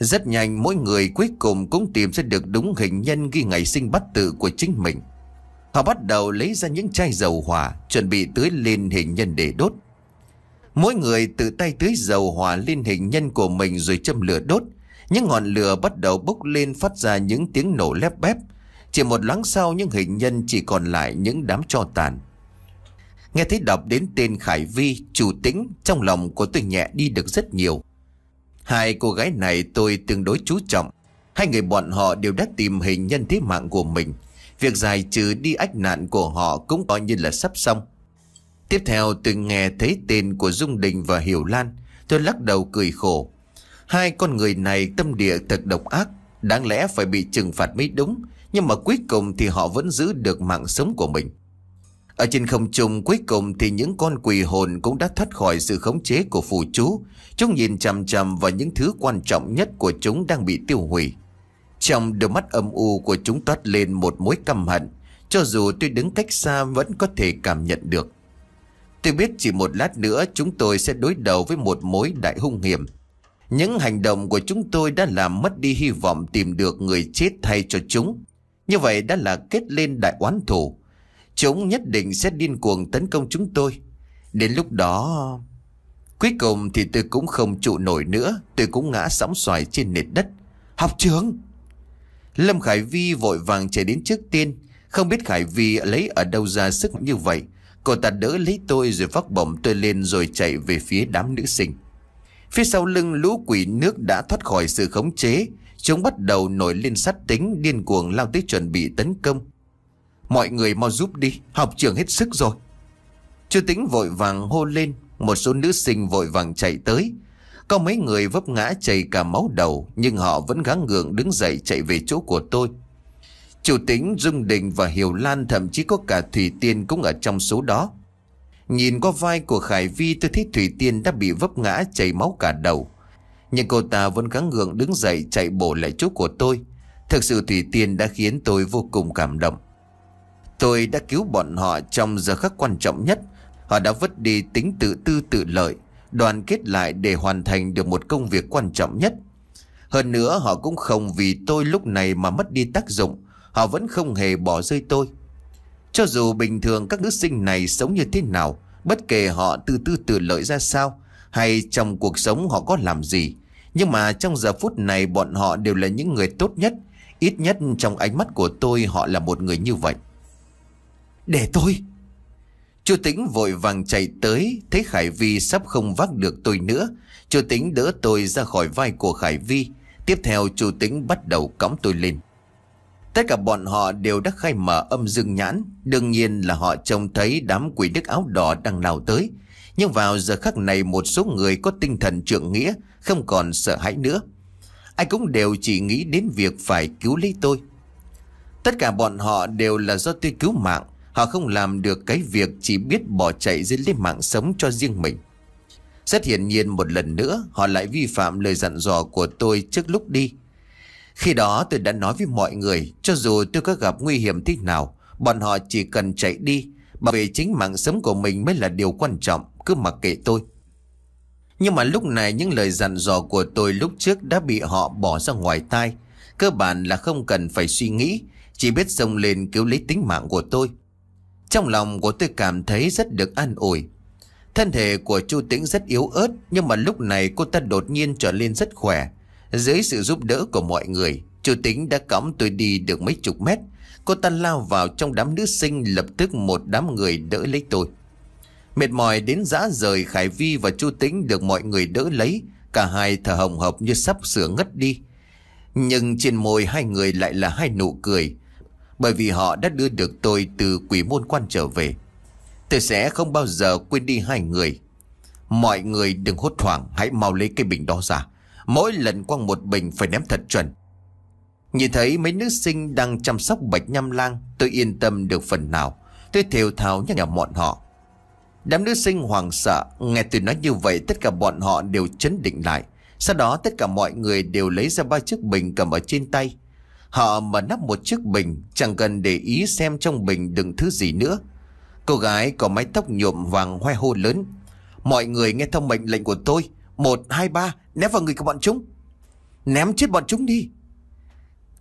Rất nhanh mỗi người cuối cùng cũng tìm ra được đúng hình nhân ghi ngày sinh bắt tự của chính mình Họ bắt đầu lấy ra những chai dầu hỏa Chuẩn bị tưới lên hình nhân để đốt Mỗi người tự tay tưới dầu hỏa lên hình nhân của mình rồi châm lửa đốt những ngọn lửa bắt đầu bốc lên phát ra những tiếng nổ lép bép. Chỉ một loáng sau những hình nhân chỉ còn lại những đám tro tàn. Nghe thấy đọc đến tên Khải Vi, chủ tĩnh, trong lòng của tôi nhẹ đi được rất nhiều. Hai cô gái này tôi tương đối chú trọng. Hai người bọn họ đều đã tìm hình nhân thế mạng của mình. Việc giải trừ đi ách nạn của họ cũng coi như là sắp xong. Tiếp theo tôi nghe thấy tên của Dung Đình và Hiểu Lan. Tôi lắc đầu cười khổ. Hai con người này tâm địa thật độc ác Đáng lẽ phải bị trừng phạt mới đúng Nhưng mà cuối cùng thì họ vẫn giữ được mạng sống của mình Ở trên không trung cuối cùng thì những con quỷ hồn cũng đã thoát khỏi sự khống chế của phù chú Chúng nhìn chằm chằm vào những thứ quan trọng nhất của chúng đang bị tiêu hủy Trong đôi mắt âm u của chúng toát lên một mối căm hận Cho dù tôi đứng cách xa vẫn có thể cảm nhận được Tôi biết chỉ một lát nữa chúng tôi sẽ đối đầu với một mối đại hung hiểm những hành động của chúng tôi đã làm mất đi hy vọng tìm được người chết thay cho chúng. Như vậy đã là kết lên đại oán thủ. Chúng nhất định sẽ điên cuồng tấn công chúng tôi. Đến lúc đó... Cuối cùng thì tôi cũng không trụ nổi nữa. Tôi cũng ngã sóng xoài trên nền đất. Học trưởng! Lâm Khải Vi vội vàng chạy đến trước tiên. Không biết Khải Vi lấy ở đâu ra sức như vậy. Cô ta đỡ lấy tôi rồi vác bổng tôi lên rồi chạy về phía đám nữ sinh. Phía sau lưng lũ quỷ nước đã thoát khỏi sự khống chế Chúng bắt đầu nổi lên sát tính Điên cuồng lao tới chuẩn bị tấn công Mọi người mau giúp đi Học trường hết sức rồi Chú tính vội vàng hô lên Một số nữ sinh vội vàng chạy tới Có mấy người vấp ngã chảy cả máu đầu Nhưng họ vẫn gắng gượng đứng dậy chạy về chỗ của tôi Chủ tính Dung Đình và Hiểu Lan Thậm chí có cả Thủy Tiên cũng ở trong số đó Nhìn qua vai của Khải Vi tôi thấy Thủy Tiên đã bị vấp ngã chảy máu cả đầu. Nhưng cô ta vẫn gắng gượng đứng dậy chạy bổ lại chỗ của tôi. Thực sự Thủy Tiên đã khiến tôi vô cùng cảm động. Tôi đã cứu bọn họ trong giờ khắc quan trọng nhất. Họ đã vứt đi tính tự tư tự lợi, đoàn kết lại để hoàn thành được một công việc quan trọng nhất. Hơn nữa họ cũng không vì tôi lúc này mà mất đi tác dụng. Họ vẫn không hề bỏ rơi tôi. Cho dù bình thường các nữ sinh này sống như thế nào Bất kể họ từ tư từ lợi ra sao Hay trong cuộc sống họ có làm gì Nhưng mà trong giờ phút này bọn họ đều là những người tốt nhất Ít nhất trong ánh mắt của tôi họ là một người như vậy Để tôi Chú Tĩnh vội vàng chạy tới Thấy Khải Vi sắp không vác được tôi nữa Chú Tĩnh đỡ tôi ra khỏi vai của Khải Vi Tiếp theo chú Tĩnh bắt đầu cõng tôi lên Tất cả bọn họ đều đã khai mở âm dương nhãn Đương nhiên là họ trông thấy đám quỷ đức áo đỏ đang lao tới Nhưng vào giờ khắc này một số người có tinh thần trượng nghĩa Không còn sợ hãi nữa Ai cũng đều chỉ nghĩ đến việc phải cứu lấy tôi Tất cả bọn họ đều là do tôi cứu mạng Họ không làm được cái việc chỉ biết bỏ chạy dưới lấy mạng sống cho riêng mình Rất hiển nhiên một lần nữa Họ lại vi phạm lời dặn dò của tôi trước lúc đi khi đó tôi đã nói với mọi người, cho dù tôi có gặp nguy hiểm thế nào, bọn họ chỉ cần chạy đi, bảo vệ chính mạng sống của mình mới là điều quan trọng, cứ mặc kệ tôi. Nhưng mà lúc này những lời dặn dò của tôi lúc trước đã bị họ bỏ ra ngoài tai. Cơ bản là không cần phải suy nghĩ, chỉ biết xông lên cứu lấy tính mạng của tôi. Trong lòng của tôi cảm thấy rất được an ủi. Thân thể của Chu Tĩnh rất yếu ớt nhưng mà lúc này cô ta đột nhiên trở lên rất khỏe. Dưới sự giúp đỡ của mọi người, chủ tính đã cõng tôi đi được mấy chục mét. Cô ta lao vào trong đám nữ sinh lập tức một đám người đỡ lấy tôi. Mệt mỏi đến dã rời Khải Vi và Chu Tính được mọi người đỡ lấy, cả hai thở hồng hộc như sắp sửa ngất đi. Nhưng trên môi hai người lại là hai nụ cười, bởi vì họ đã đưa được tôi từ quỷ môn quan trở về. Tôi sẽ không bao giờ quên đi hai người. Mọi người đừng hốt hoảng, hãy mau lấy cái bình đó ra. Mỗi lần quăng một bình phải ném thật chuẩn Nhìn thấy mấy nữ sinh đang chăm sóc bạch nhâm lang Tôi yên tâm được phần nào Tôi thều thào nhắc nhở bọn họ Đám nữ sinh hoàng sợ Nghe từ nói như vậy tất cả bọn họ đều chấn định lại Sau đó tất cả mọi người đều lấy ra ba chiếc bình cầm ở trên tay Họ mà nắp một chiếc bình Chẳng cần để ý xem trong bình đựng thứ gì nữa Cô gái có mái tóc nhuộm vàng hoe hô lớn Mọi người nghe theo mệnh lệnh của tôi một, hai, ba, ném vào người của bọn chúng. Ném chết bọn chúng đi.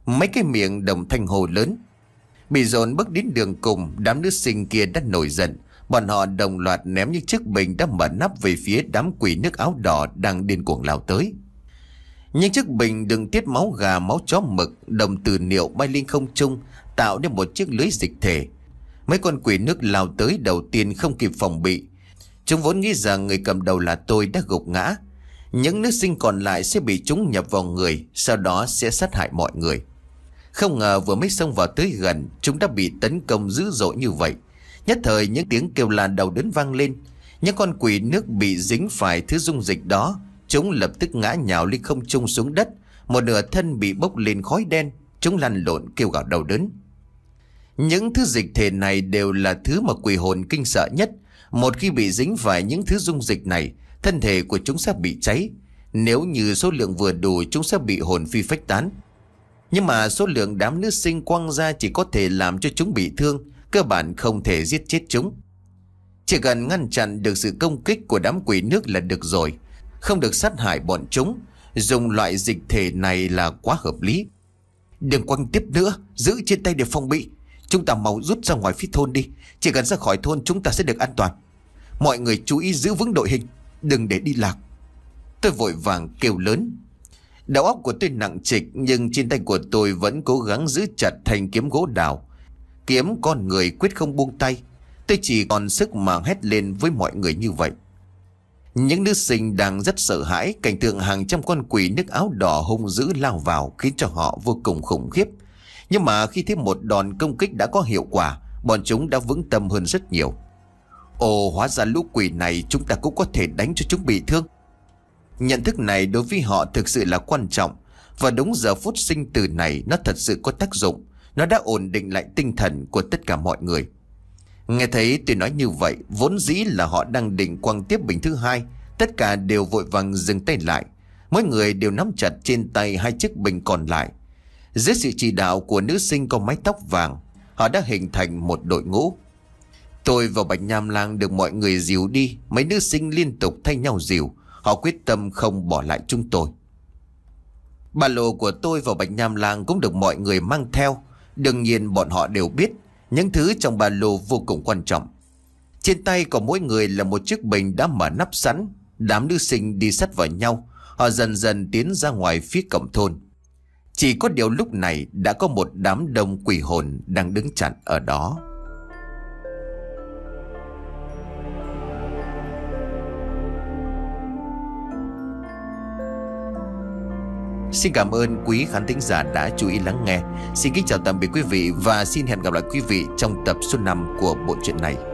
Mấy cái miệng đồng thanh hồ lớn. Bị dồn bước đến đường cùng, đám nữ sinh kia đã nổi giận. Bọn họ đồng loạt ném những chiếc bình đã mở nắp về phía đám quỷ nước áo đỏ đang điên cuồng lao tới. Những chiếc bình đừng tiết máu gà, máu chó mực, đồng từ niệu bay lên không trung, tạo nên một chiếc lưới dịch thể. Mấy con quỷ nước lao tới đầu tiên không kịp phòng bị, Chúng vốn nghĩ rằng người cầm đầu là tôi đã gục ngã Những nước sinh còn lại sẽ bị chúng nhập vào người Sau đó sẽ sát hại mọi người Không ngờ vừa mới xông vào tới gần Chúng đã bị tấn công dữ dội như vậy Nhất thời những tiếng kêu là đầu đớn vang lên Những con quỷ nước bị dính phải thứ dung dịch đó Chúng lập tức ngã nhào lên không trung xuống đất Một nửa thân bị bốc lên khói đen Chúng lăn lộn kêu gào đầu đớn Những thứ dịch thể này đều là thứ mà quỷ hồn kinh sợ nhất một khi bị dính phải những thứ dung dịch này, thân thể của chúng sẽ bị cháy. Nếu như số lượng vừa đủ chúng sẽ bị hồn phi phách tán. Nhưng mà số lượng đám nước sinh quăng ra chỉ có thể làm cho chúng bị thương, cơ bản không thể giết chết chúng. Chỉ cần ngăn chặn được sự công kích của đám quỷ nước là được rồi, không được sát hại bọn chúng. Dùng loại dịch thể này là quá hợp lý. Đừng quăng tiếp nữa, giữ trên tay để phòng bị. Chúng ta mau rút ra ngoài phía thôn đi Chỉ cần ra khỏi thôn chúng ta sẽ được an toàn Mọi người chú ý giữ vững đội hình Đừng để đi lạc Tôi vội vàng kêu lớn Đầu óc của tôi nặng trịch Nhưng trên tay của tôi vẫn cố gắng giữ chặt thành kiếm gỗ đào Kiếm con người quyết không buông tay Tôi chỉ còn sức mà hét lên với mọi người như vậy Những nữ sinh đang rất sợ hãi Cảnh tượng hàng trăm con quỷ nước áo đỏ hung dữ lao vào Khiến cho họ vô cùng khủng khiếp nhưng mà khi thấy một đòn công kích đã có hiệu quả Bọn chúng đã vững tâm hơn rất nhiều Ồ hóa ra lũ quỷ này chúng ta cũng có thể đánh cho chúng bị thương Nhận thức này đối với họ thực sự là quan trọng Và đúng giờ phút sinh từ này nó thật sự có tác dụng Nó đã ổn định lại tinh thần của tất cả mọi người Nghe thấy tôi nói như vậy Vốn dĩ là họ đang định quăng tiếp bình thứ hai Tất cả đều vội vàng dừng tay lại Mỗi người đều nắm chặt trên tay hai chiếc bình còn lại dưới sự chỉ đạo của nữ sinh có mái tóc vàng Họ đã hình thành một đội ngũ Tôi và Bạch Nham Lang được mọi người dìu đi Mấy nữ sinh liên tục thay nhau dìu Họ quyết tâm không bỏ lại chúng tôi bà lô của tôi và Bạch Nham Lang cũng được mọi người mang theo Đương nhiên bọn họ đều biết Những thứ trong bà lô vô cùng quan trọng Trên tay của mỗi người là một chiếc bình đã mở nắp sẵn Đám nữ sinh đi sắt vào nhau Họ dần dần tiến ra ngoài phía cổng thôn chỉ có điều lúc này đã có một đám đông quỷ hồn đang đứng chặn ở đó. Xin cảm ơn quý khán thính giả đã chú ý lắng nghe. Xin kính chào tạm biệt quý vị và xin hẹn gặp lại quý vị trong tập số 5 của bộ truyện này.